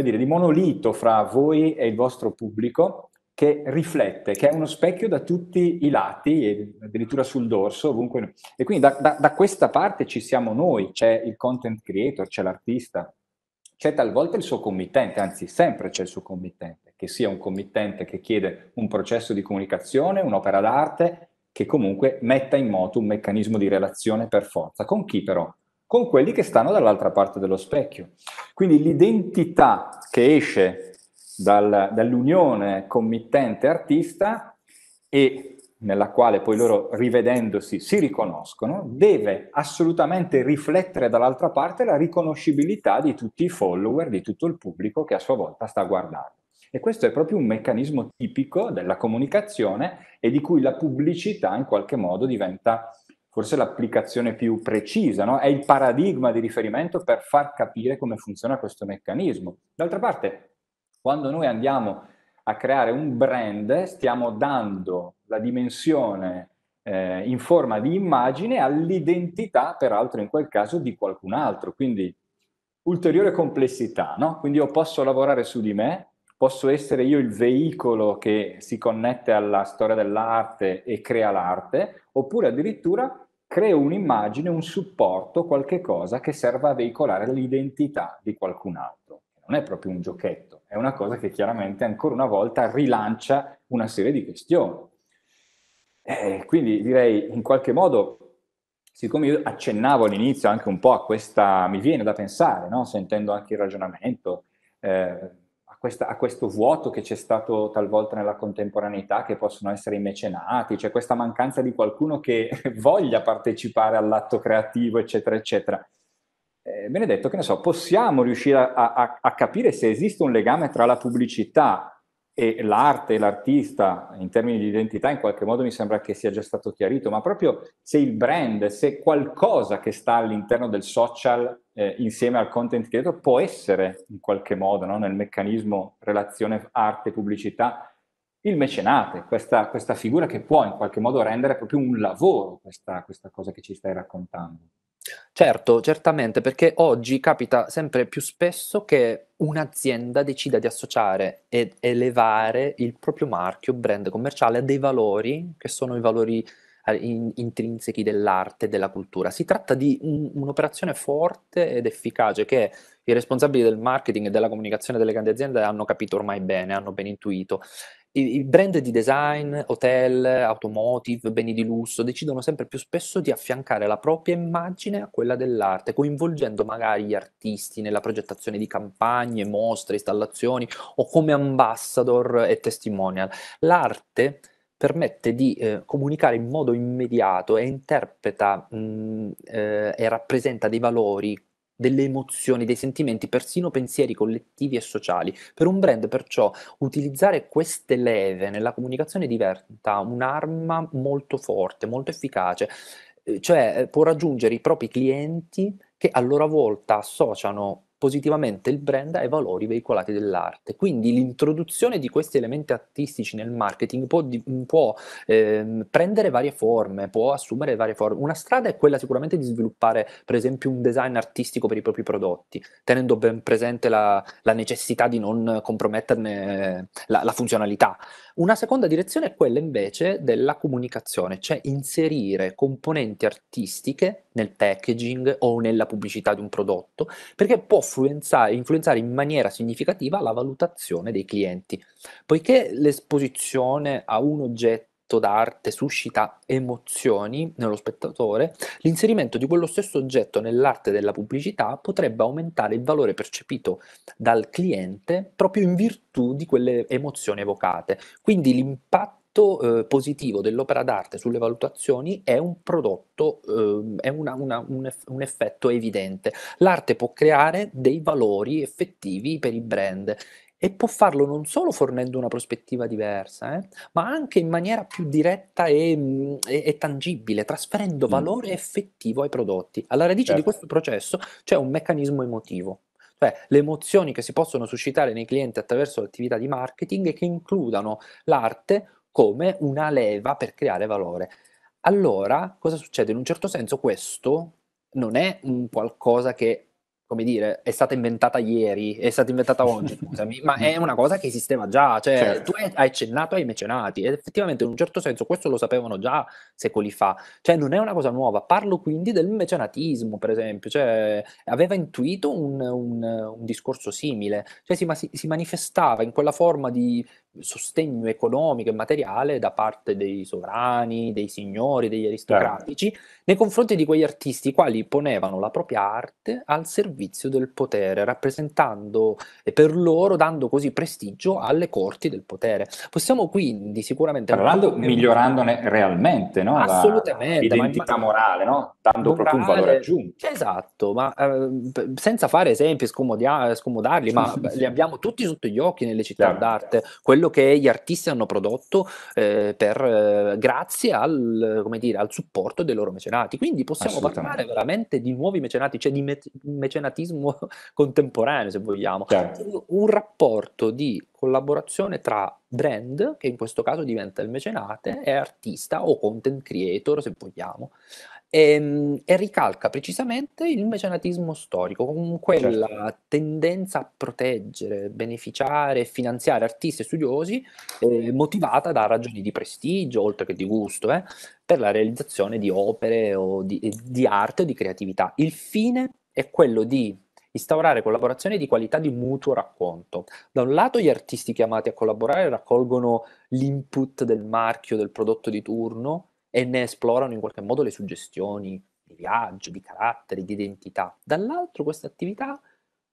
dire, di monolito fra voi e il vostro pubblico che riflette, che è uno specchio da tutti i lati, addirittura sul dorso, ovunque. E quindi da, da, da questa parte ci siamo noi, c'è il content creator, c'è l'artista, c'è talvolta il suo committente, anzi sempre c'è il suo committente che sia un committente che chiede un processo di comunicazione, un'opera d'arte, che comunque metta in moto un meccanismo di relazione per forza. Con chi però? Con quelli che stanno dall'altra parte dello specchio. Quindi l'identità che esce dal, dall'unione committente-artista e nella quale poi loro rivedendosi si riconoscono, deve assolutamente riflettere dall'altra parte la riconoscibilità di tutti i follower, di tutto il pubblico che a sua volta sta guardando. E questo è proprio un meccanismo tipico della comunicazione e di cui la pubblicità in qualche modo diventa forse l'applicazione più precisa, no? è il paradigma di riferimento per far capire come funziona questo meccanismo. D'altra parte, quando noi andiamo a creare un brand, stiamo dando la dimensione eh, in forma di immagine all'identità, peraltro in quel caso, di qualcun altro. Quindi ulteriore complessità, no? Quindi io posso lavorare su di me, posso essere io il veicolo che si connette alla storia dell'arte e crea l'arte, oppure addirittura creo un'immagine, un supporto, qualche cosa che serva a veicolare l'identità di qualcun altro. Non è proprio un giochetto, è una cosa che chiaramente ancora una volta rilancia una serie di questioni. Eh, quindi direi in qualche modo, siccome io accennavo all'inizio anche un po' a questa, mi viene da pensare, no? sentendo anche il ragionamento, eh, questa, a questo vuoto che c'è stato talvolta nella contemporaneità, che possono essere i mecenati, cioè questa mancanza di qualcuno che voglia partecipare all'atto creativo, eccetera, eccetera. Eh, benedetto, che ne so, possiamo riuscire a, a, a capire se esiste un legame tra la pubblicità e l'arte e l'artista in termini di identità in qualche modo mi sembra che sia già stato chiarito, ma proprio se il brand, se qualcosa che sta all'interno del social eh, insieme al content creator può essere in qualche modo no? nel meccanismo relazione arte-pubblicità il mecenate, questa, questa, figura che può in qualche modo rendere proprio un lavoro questa, questa cosa che ci stai raccontando. Certo, certamente, perché oggi capita sempre più spesso che un'azienda decida di associare ed elevare il proprio marchio, brand commerciale, a dei valori che sono i valori eh, in- intrinsechi dell'arte e della cultura. Si tratta di un- un'operazione forte ed efficace che i responsabili del marketing e della comunicazione delle grandi aziende hanno capito ormai bene, hanno ben intuito i, i brand di design, hotel, automotive, beni di lusso decidono sempre più spesso di affiancare la propria immagine a quella dell'arte, coinvolgendo magari gli artisti nella progettazione di campagne, mostre, installazioni o come ambassador e testimonial. L'arte permette di eh, comunicare in modo immediato e interpreta mh, mm, eh, e rappresenta dei valori delle emozioni, dei sentimenti, persino pensieri collettivi e sociali. Per un brand, perciò, utilizzare queste leve nella comunicazione diventa un'arma molto forte, molto efficace, eh, cioè eh, può raggiungere i propri clienti che a loro volta associano positivamente il brand ai valori veicolati dell'arte. Quindi l'introduzione di questi elementi artistici nel marketing può, può eh, prendere varie forme, può assumere varie forme. Una strada è quella sicuramente di sviluppare, per esempio, un design artistico per i propri prodotti, tenendo ben presente la, la necessità di non comprometterne la, la funzionalità. Una seconda direzione è quella invece della comunicazione, cioè inserire componenti artistiche nel packaging o nella pubblicità di un prodotto, perché può influenzare, in maniera significativa la valutazione dei clienti. Poiché l'esposizione a un oggetto oggetto d'arte suscita emozioni nello spettatore, l'inserimento di quello stesso oggetto nell'arte della pubblicità potrebbe aumentare il valore percepito dal cliente proprio in virtù di quelle emozioni evocate. Quindi l'impatto eh, positivo dell'opera d'arte sulle valutazioni è un prodotto, eh, è una, una, un, eff- un, effetto evidente. L'arte può creare dei valori effettivi per i brand e può farlo non solo fornendo una prospettiva diversa, eh, ma anche in maniera più diretta e, mm, e, e tangibile, trasferendo mm. valore mm. effettivo ai prodotti. Alla radice certo. di questo processo c'è un meccanismo emotivo, cioè le emozioni che si possono suscitare nei clienti attraverso l'attività di marketing e che includano l'arte come una leva per creare valore. Allora, cosa succede? In un certo senso questo non è un qualcosa che come dire, è stata inventata ieri, è stata inventata oggi, scusami, ma è una cosa che esisteva già, cioè certo. tu hai accennato ai mecenati ed effettivamente in un certo senso questo lo sapevano già secoli fa, cioè non è una cosa nuova, parlo quindi del mecenatismo per esempio, cioè aveva intuito un, un, un discorso simile, cioè si, si, manifestava in quella forma di sostegno economico e materiale da parte dei sovrani, dei signori, degli aristocratici, certo. nei confronti di quegli artisti i quali ponevano la propria arte al servizio del potere, rappresentando e per loro dando così prestigio alle corti del potere. Possiamo quindi sicuramente... Parlando, l'altro migliorandone realmente no? assolutamente, l'identità morale, no? dando morale, proprio un valore aggiunto. Esatto, ma eh, senza fare esempi, scomodia- scomodarli, ma li abbiamo tutti sotto gli occhi nelle città certo. d'arte. Quello quello che gli artisti hanno prodotto eh, per, eh, grazie al, dire, al, supporto dei loro mecenati. Quindi possiamo parlare veramente di nuovi mecenati, cioè di me- mecenatismo contemporaneo, se vogliamo. Certo. Un rapporto di collaborazione tra brand, che in questo caso diventa il mecenate, e artista o content creator, se vogliamo e, ehm, e, ricalca precisamente il mecenatismo storico, con quella certo. tendenza a proteggere, beneficiare e finanziare artisti e studiosi eh, motivata da ragioni di prestigio, oltre che di gusto, eh, per la realizzazione di opere o di, eh, di arte o di creatività. Il fine è quello di instaurare collaborazioni di qualità di mutuo racconto. Da un lato gli artisti chiamati a collaborare raccolgono l'input del marchio, del prodotto di turno, e ne esplorano in qualche modo le suggestioni di viaggio, di caratteri, di identità. Dall'altro questa attività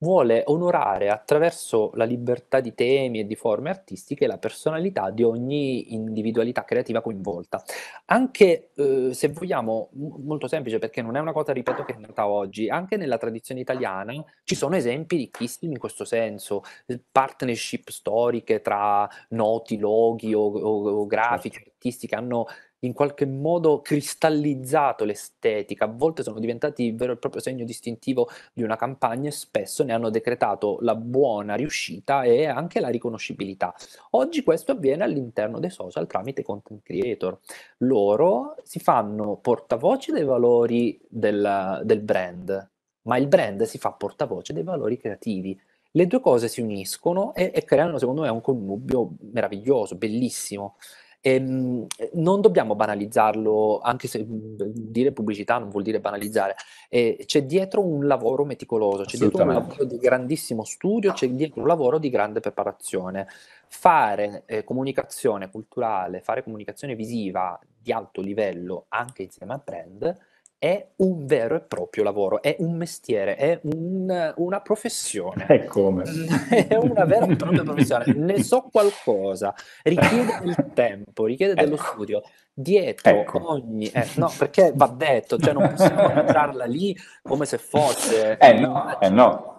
vuole onorare attraverso la libertà di temi e di forme artistiche la personalità di ogni individualità creativa coinvolta. Anche eh, se vogliamo, molto semplice perché non è una cosa, ripeto, che è nata oggi, anche nella tradizione italiana ci sono esempi ricchissimi in questo senso, partnership storiche tra noti, loghi o, o, o grafiche, certo. artistiche hanno in qualche modo cristallizzato l'estetica, a volte sono diventati il vero e proprio segno distintivo di una campagna e spesso ne hanno decretato la buona riuscita e anche la riconoscibilità. Oggi questo avviene all'interno dei social tramite content creator. Loro si fanno portavoce dei valori del, del brand, ma il brand si fa portavoce dei valori creativi. Le due cose si uniscono e, e creano, secondo me, un connubio meraviglioso, bellissimo. Ehm, non dobbiamo banalizzarlo, anche se mh, mm, dire pubblicità non vuol dire banalizzare, eh, c'è dietro un lavoro meticoloso, c'è dietro un lavoro di grandissimo studio, c'è dietro un lavoro di grande preparazione. Fare eh, comunicazione culturale, fare comunicazione visiva di alto livello anche insieme a brand è un vero e proprio lavoro, è un mestiere, è un, una professione. È come? è una vera e propria professione. ne so qualcosa, richiede del tempo, richiede ecco. dello studio. Dietro ecco. ogni... Eh, no, perché va detto, cioè non possiamo entrarla lì come se fosse... Eh no, eh no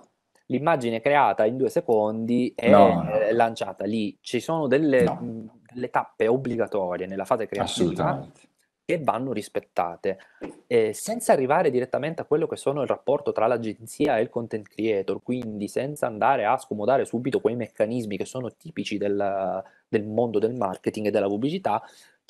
l'immagine creata in due secondi è no, no. lanciata lì. Ci sono delle, no. mh, delle, tappe obbligatorie nella fase creativa Assolutamente che vanno rispettate, eh, senza arrivare direttamente a quello che sono il rapporto tra l'agenzia e il content creator, quindi senza andare a scomodare subito quei meccanismi che sono tipici del, del mondo del marketing e della pubblicità,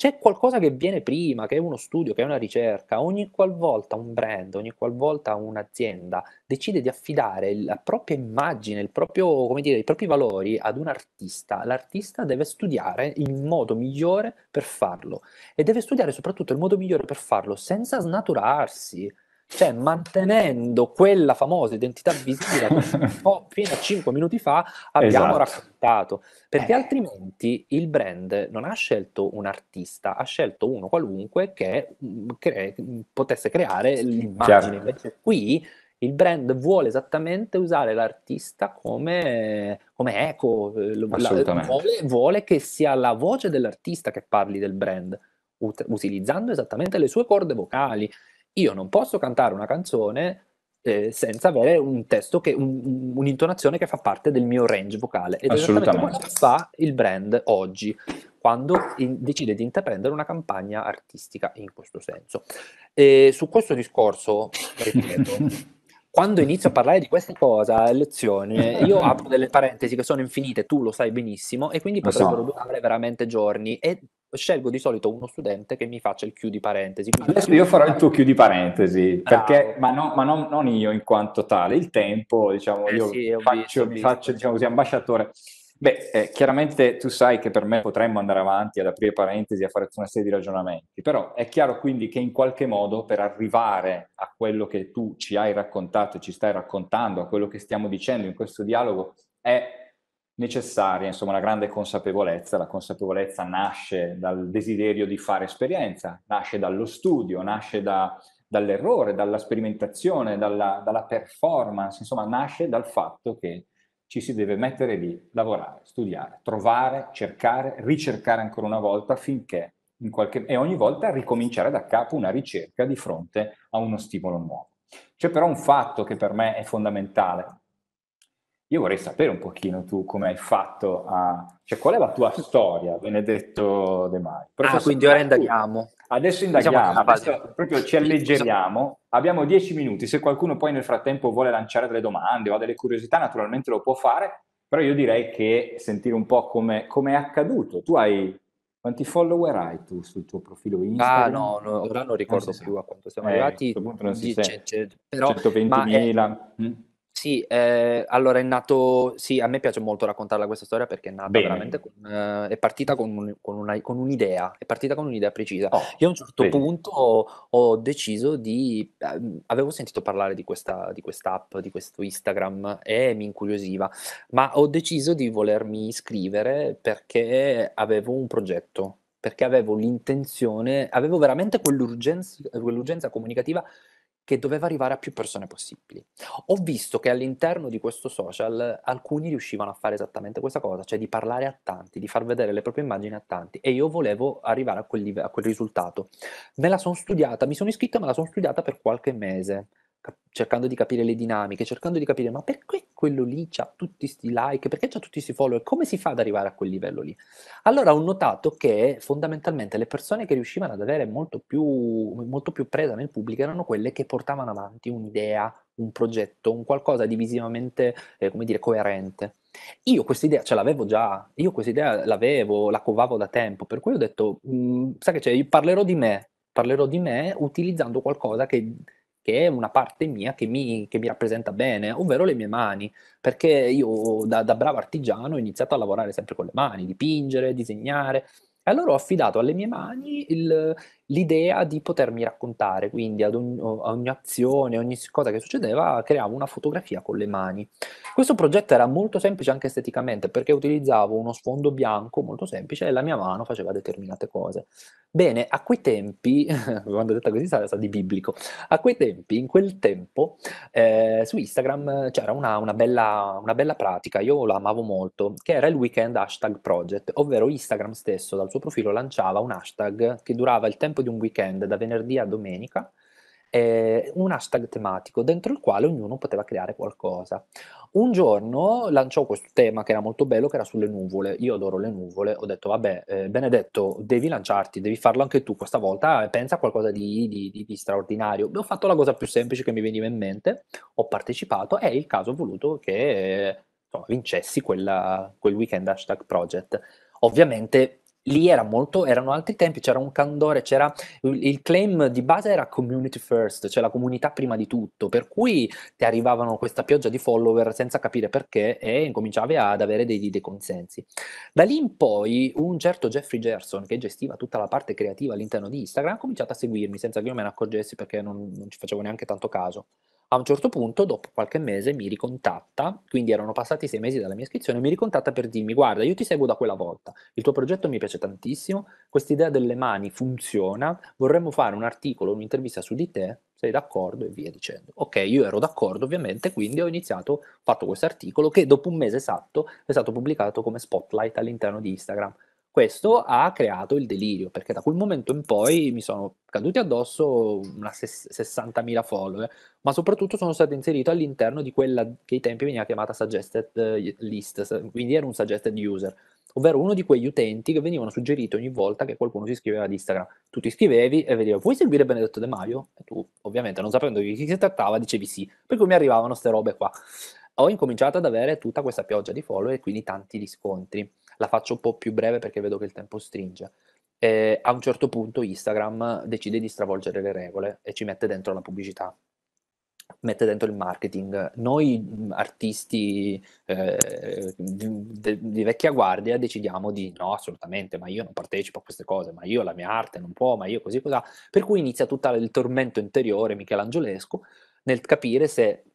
c'è qualcosa che viene prima, che è uno studio, che è una ricerca. Ogni qualvolta un brand, ogni qualvolta un'azienda decide di affidare la propria immagine, il proprio, come dire, i propri valori ad un artista, l'artista deve studiare il modo migliore per farlo e deve studiare soprattutto il modo migliore per farlo senza snaturarsi cioè mantenendo quella famosa identità visiva fino a 5 minuti fa abbiamo esatto. raccontato, perché eh. altrimenti il brand non ha scelto un artista, ha scelto uno qualunque che, mm, che potesse creare l'immagine, invece qui il brand vuole esattamente usare l'artista come, come eco, eh, la, vuole, vuole, che sia la voce dell'artista che parli del brand, utilizzando esattamente le sue corde vocali, io non posso cantare una canzone eh, senza avere un testo che, un, un'intonazione che fa parte del mio range vocale. Ed Assolutamente. cosa fa il brand oggi, quando in, decide di intraprendere una campagna artistica in questo senso. E su questo discorso, ripeto, quando inizio a parlare di questa cosa, a lezione, io apro delle parentesi che sono infinite, tu lo sai benissimo, e quindi potrebbero so. durare veramente giorni. E scelgo di solito uno studente che mi faccia il chiudi parentesi. Adesso io farò il tuo chiudi parentesi, perché, ma, no, ma non, non, io in quanto tale, il tempo, diciamo, eh io sì, faccio, visto, faccio, diciamo così, ambasciatore. Beh, eh, chiaramente tu sai che per me potremmo andare avanti ad aprire parentesi, a fare una serie di ragionamenti, però è chiaro quindi che in qualche modo per arrivare a quello che tu ci hai raccontato, ci stai raccontando, a quello che stiamo dicendo in questo dialogo, è necessaria, insomma, la grande consapevolezza. La consapevolezza nasce dal desiderio di fare esperienza, nasce dallo studio, nasce da, dall'errore, dalla sperimentazione, dalla, dalla, performance, insomma, nasce dal fatto che ci si deve mettere lì, lavorare, studiare, trovare, cercare, ricercare ancora una volta finché in qualche... e ogni volta ricominciare da capo una ricerca di fronte a uno stimolo nuovo. C'è però un fatto che per me è fondamentale, io vorrei sapere un pochino tu come hai fatto a... cioè qual è la tua storia, Benedetto De Mai? ah, quindi ora indaghiamo. Adesso indaghiamo, adesso diciamo proprio ci alleggeriamo. Abbiamo dieci minuti, se qualcuno poi nel frattempo vuole lanciare delle domande o ha delle curiosità naturalmente lo può fare, però io direi che sentire un po' come, come è accaduto. Tu hai... Quanti follower hai tu sul tuo profilo ah, Instagram? Ah no, no ora non ricordo non so più a quanto siamo eh, arrivati. A questo punto non si cioè, però, 120.000. Sì, eh, allora è nato, sì, a me piace molto raccontarla questa storia perché è nata Bene. veramente, con, eh, è partita con, un, con, una, con, un'idea, è partita con un'idea precisa. Oh, Io a un certo bene. punto ho, ho, deciso di, eh, avevo sentito parlare di questa di app, di questo Instagram e mi incuriosiva, ma ho deciso di volermi iscrivere perché avevo un progetto, perché avevo l'intenzione, avevo veramente quell'urgenza, quell'urgenza comunicativa che doveva arrivare a più persone possibili. Ho visto che all'interno di questo social alcuni riuscivano a fare esattamente questa cosa, cioè di parlare a tanti, di far vedere le proprie immagini a tanti e io volevo arrivare a quel, live- a quel risultato. Me la sono studiata, mi sono iscritta, me la sono studiata per qualche mese cercando di capire le dinamiche, cercando di capire ma perché quello lì ha tutti questi like, perché ha tutti questi follower, come si fa ad arrivare a quel livello lì? Allora ho notato che fondamentalmente le persone che riuscivano ad avere molto più, molto più presa nel pubblico erano quelle che portavano avanti un'idea, un progetto, un qualcosa di visivamente, eh, come dire, coerente. Io questa idea ce l'avevo già, io questa idea l'avevo, la covavo da tempo, per cui ho detto, mm, sai che c'è, parlerò di me, parlerò di me utilizzando qualcosa che che è una parte mia che mi, che mi rappresenta bene, ovvero le mie mani, perché io da, da bravo artigiano ho iniziato a lavorare sempre con le mani, dipingere, disegnare, e allora ho affidato alle mie mani il, l'idea di potermi raccontare, quindi ad ogni, ogni, azione, ogni cosa che succedeva, creavo una fotografia con le mani. Questo progetto era molto semplice anche esteticamente perché utilizzavo uno sfondo bianco molto semplice e la mia mano faceva determinate cose. Bene, a quei tempi, quando ho detto così sarà di biblico, a quei tempi, in quel tempo, eh, su Instagram c'era una, una, bella, una bella pratica, io la amavo molto, che era il weekend hashtag project, ovvero Instagram stesso dal suo profilo lanciava un hashtag che durava il tempo tempo di un weekend, da venerdì a domenica, eh, un hashtag tematico dentro il quale ognuno poteva creare qualcosa. Un giorno lanciò questo tema che era molto bello, che era sulle nuvole. Io adoro le nuvole, ho detto vabbè, eh, Benedetto, devi lanciarti, devi farlo anche tu questa volta, pensa a qualcosa di, di, di straordinario. Ho fatto la cosa più semplice che mi veniva in mente, ho partecipato e il caso ha voluto che eh, vincessi quella, quel weekend hashtag project. Ovviamente lì era molto, erano altri tempi, c'era un candore, c'era il claim di base era community first, cioè la comunità prima di tutto, per cui ti arrivavano questa pioggia di follower senza capire perché e incominciavi ad avere dei, dei consensi. Da lì in poi un certo Jeffrey Gerson che gestiva tutta la parte creativa all'interno di Instagram ha cominciato a seguirmi senza che io me ne accorgessi perché non, non ci facevo neanche tanto caso a un certo punto, dopo qualche mese, mi ricontatta, quindi erano passati sei mesi dalla mia iscrizione, mi ricontatta per dirmi guarda, io ti seguo da quella volta, il tuo progetto mi piace tantissimo, quest'idea delle mani funziona, vorremmo fare un articolo, un'intervista su di te, sei d'accordo e via dicendo. Ok, io ero d'accordo ovviamente, quindi ho iniziato, ho fatto questo articolo che dopo un mese esatto è stato pubblicato come spotlight all'interno di Instagram. Questo ha creato il delirio, perché da quel momento in poi mi sono caduti addosso una ses- 60.000 follower, ma soprattutto sono stato inserito all'interno di quella che ai tempi veniva chiamata suggested eh, list, quindi era un suggested user, ovvero uno di quegli utenti che venivano suggeriti ogni volta che qualcuno si iscriveva ad Instagram. Tu ti iscrivevi e vedevi, vuoi seguire Benedetto De Maio? E tu, ovviamente, non sapendo di chi si trattava, dicevi sì, per cui mi arrivavano queste robe qua. Ho incominciato ad avere tutta questa pioggia di follower e quindi tanti riscontri la faccio un po' più breve perché vedo che il tempo stringe. E eh, a un certo punto Instagram decide di stravolgere le regole e ci mette dentro la pubblicità, mette dentro il marketing. Noi artisti eh, di, di, vecchia guardia decidiamo di no, assolutamente, ma io non partecipo a queste cose, ma io la mia arte non può, ma io così cos'ha. Per cui inizia tutto il tormento interiore michelangiolesco nel capire se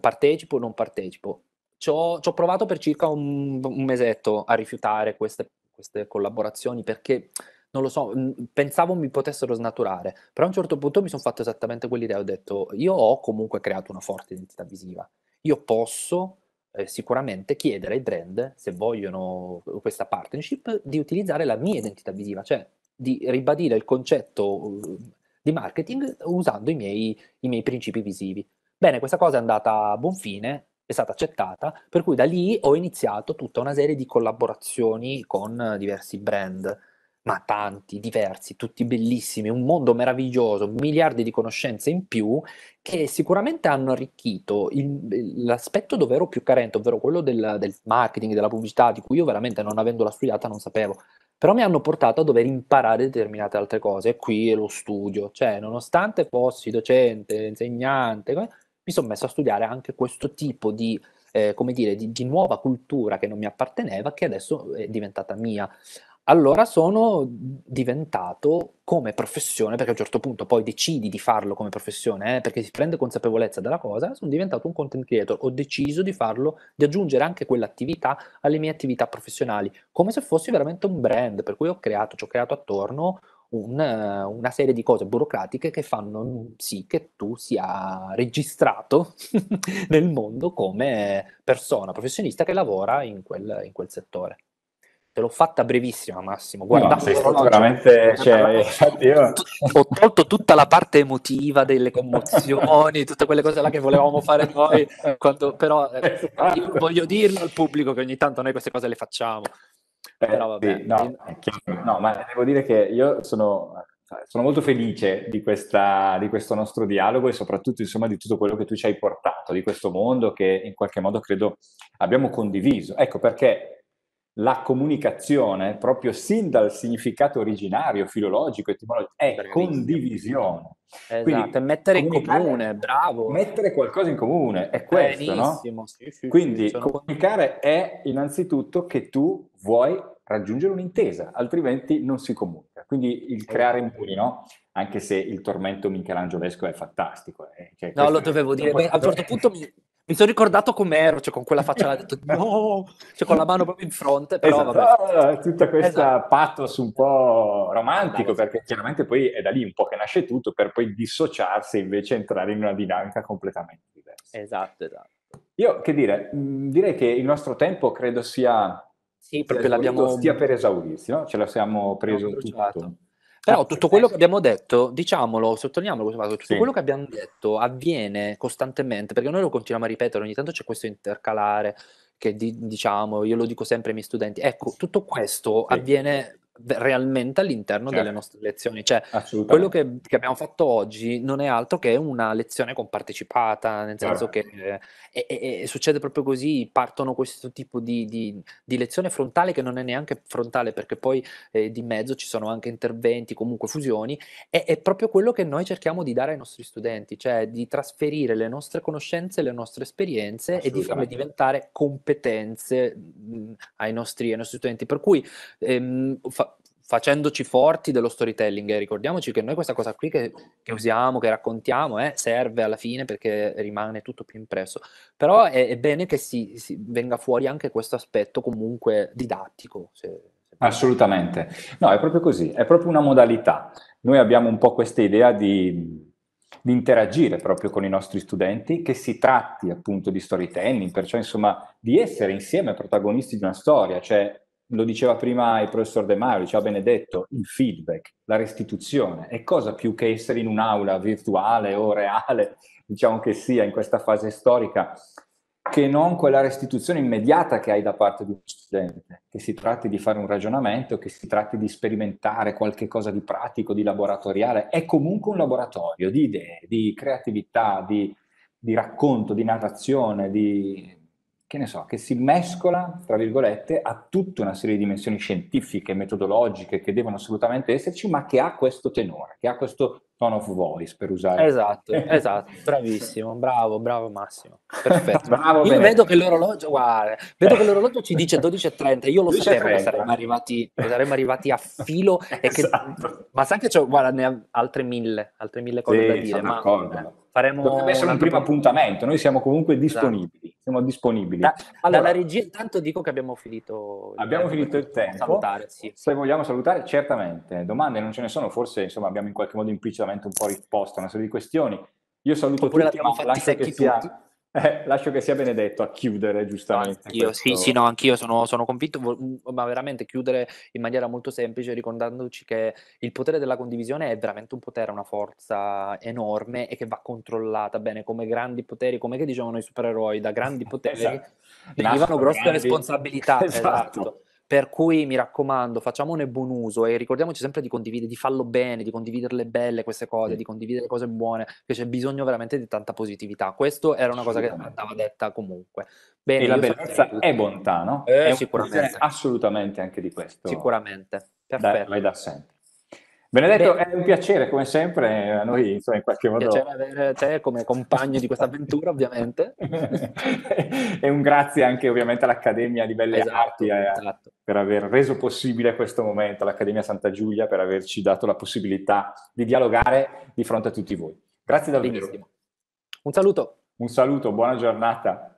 partecipo o non partecipo ci ho, ci ho provato per circa un, un mesetto a rifiutare queste, queste collaborazioni perché non lo so, pensavo mi potessero snaturare, però a un certo punto mi sono fatto esattamente quell'idea, ho detto io ho comunque creato una forte identità visiva, io posso eh, sicuramente chiedere ai brand, se vogliono questa partnership, di utilizzare la mia identità visiva, cioè di ribadire il concetto eh, di marketing usando i miei, i miei principi visivi. Bene, questa cosa è andata a buon fine, è stata accettata, per cui da lì ho iniziato tutta una serie di collaborazioni con diversi brand, ma tanti, diversi, tutti bellissimi, un mondo meraviglioso, miliardi di conoscenze in più che sicuramente hanno arricchito il, l'aspetto dove ero più carente, ovvero quello del, del marketing, della pubblicità, di cui io veramente non avendola studiata non sapevo però mi hanno portato a dover imparare determinate altre cose e qui è lo studio, cioè nonostante fossi docente, insegnante, mi sono messo a studiare anche questo tipo di, eh, come dire, di, di, nuova cultura che non mi apparteneva, che adesso è diventata mia. Allora sono diventato come professione, perché a un certo punto poi decidi di farlo come professione, eh, perché si prende consapevolezza della cosa, sono diventato un content creator, ho deciso di farlo, di aggiungere anche quell'attività alle mie attività professionali, come se fossi veramente un brand, per cui ho creato, ci ho creato attorno un, una serie di cose burocratiche che fanno sì che tu sia registrato nel mondo come persona professionista che lavora in quel, in quel settore te l'ho fatta brevissima Massimo guarda no, sei stato veramente cioè, io... ho tolto tutta la parte emotiva delle commozioni tutte quelle cose là che volevamo fare noi quando, però eh, esatto. voglio dirlo al pubblico che ogni tanto noi queste cose le facciamo però vabbè. Sì, no, no, ma devo dire che io sono, cioè, sono molto felice di, questa, di, questo nostro dialogo e soprattutto insomma, di tutto quello che tu ci hai portato, di questo mondo che in qualche modo credo abbiamo condiviso. Ecco perché la comunicazione, proprio sin dal significato originario, filologico, etimologico, è Bravissimo. condivisione. Esatto, Quindi, mettere in comune, bravo. Mettere qualcosa in comune, è questo, Benissimo, no? Sì, sì, Quindi sì, comunicare è innanzitutto che tu vuoi raggiungere un'intesa, altrimenti non si comunica. Quindi il creare muri, no? Anche se il tormento michelangiolesco è fantastico. Eh? Cioè, no, lo dovevo dire. Beh, a un certo punto mi, mi sono ricordato com'ero, cioè con quella faccia l'ha detto no, cioè con la mano proprio in fronte, però esatto, vabbè. Ah, tutta questa esatto. pathos un po' romantico, esatto. perché chiaramente poi è da lì un po' che nasce tutto, per poi dissociarsi e invece entrare in una dinamica completamente diversa. Esatto, esatto. Io che dire, direi che il nostro tempo credo sia sì, proprio l'abbiamo... Stia per esaurirsi, no? Ce la siamo preso tutto. Però eh, tutto quello eh, che abbiamo detto, diciamolo, sottolineiamolo, tutto sì. quello che abbiamo detto avviene costantemente, perché noi lo continuiamo a ripetere, ogni tanto c'è questo intercalare che di, diciamo, io lo dico sempre ai miei studenti, ecco, tutto questo sì. avviene realmente all'interno certo. delle nostre lezioni. Cioè, quello che, che, abbiamo fatto oggi non è altro che una lezione compartecipata, nel certo. senso certo. che eh, e, e, e succede proprio così, partono questo tipo di, di, di, lezione frontale che non è neanche frontale perché poi eh, di mezzo ci sono anche interventi, comunque fusioni, e è proprio quello che noi cerchiamo di dare ai nostri studenti, cioè di trasferire le nostre conoscenze, le nostre esperienze e di farle diventare competenze mh, mm, ai, nostri, ai nostri, studenti. Per cui ehm, fa, facendoci forti dello storytelling. E eh. ricordiamoci che noi questa cosa qui che, che usiamo, che raccontiamo, eh, serve alla fine perché rimane tutto più impresso. Però è, è bene che si, si, venga fuori anche questo aspetto comunque didattico. Se, se Assolutamente. No, è proprio così, è proprio una modalità. Noi abbiamo un po' questa idea di, di interagire proprio con i nostri studenti, che si tratti appunto di storytelling, perciò insomma di essere insieme protagonisti di una storia, cioè lo diceva prima il professor De Maio, diceva Benedetto, il feedback, la restituzione, è cosa più che essere in un'aula virtuale o reale, diciamo che sia in questa fase storica, che non quella restituzione immediata che hai da parte di un studente, che si tratti di fare un ragionamento, che si tratti di sperimentare qualche cosa di pratico, di laboratoriale, è comunque un laboratorio di idee, di creatività, di, di racconto, di narrazione, di che ne so, che si mescola, tra virgolette, a tutta una serie di dimensioni scientifiche, metodologiche che devono assolutamente esserci, ma che ha questo tenore, che ha questo tone of voice, per usare. Esatto, esatto, bravissimo, bravo, bravo Massimo. Perfetto. bravo, io vedo che l'orologio, guarda, vedo che l'orologio ci dice 12.30, io lo sapevo che saremmo arrivati, saremmo arrivati a filo, esatto. che, ma sai che c'ho, guarda, ne ha altre mille, altre mille cose sì, da dire. Sono ma, d'accordo. Eh faremo Dovrebbe essere un primo appuntamento, noi siamo comunque esatto. disponibili. Esatto. Siamo disponibili. Da, allora, regia, intanto dico che abbiamo finito. Abbiamo tempo, finito il tempo. Salutare, sì. Se vogliamo salutare, certamente. Domande non ce ne sono, forse insomma, abbiamo in qualche modo implicitamente un po' risposto a una serie di questioni. Io saluto Oppure tutti, ma lascio che tutti. Eh, lascio che sia benedetto a chiudere, giustamente. Anch'io, questo... Sì, sì, no, anch'io sono, sono convinto, mm, ma veramente chiudere in maniera molto semplice, ricordandoci che il potere della condivisione è veramente un potere, una forza enorme e che va controllata bene, come grandi poteri, come che dicevano i supereroi, da grandi esatto. poteri esatto. derivano grosse grandi... responsabilità. Esatto. esatto. Per cui mi raccomando, facciamone buon uso e ricordiamoci sempre di condividere, di farlo bene, di condividerle belle queste cose, mm. di condividere cose buone, che c'è bisogno veramente di tanta positività. Questo era una cosa che andava detta comunque. Bene, e la bellezza è bontà, no? Eh, è sicuramente. Assolutamente anche di questo. Sicuramente, perfetto. Dai, vai da sempre. Benedetto, Bene. è un piacere come sempre, a noi insomma, in qualche modo... Piacere avere te come compagno di questa avventura ovviamente. e un grazie anche ovviamente all'Accademia di Belle esatto, Arti eh, esatto. per aver reso possibile questo momento, all'Accademia Santa Giulia per averci dato la possibilità di dialogare di fronte a tutti voi. Grazie davvero. Benissimo. Un saluto. Un saluto, buona giornata.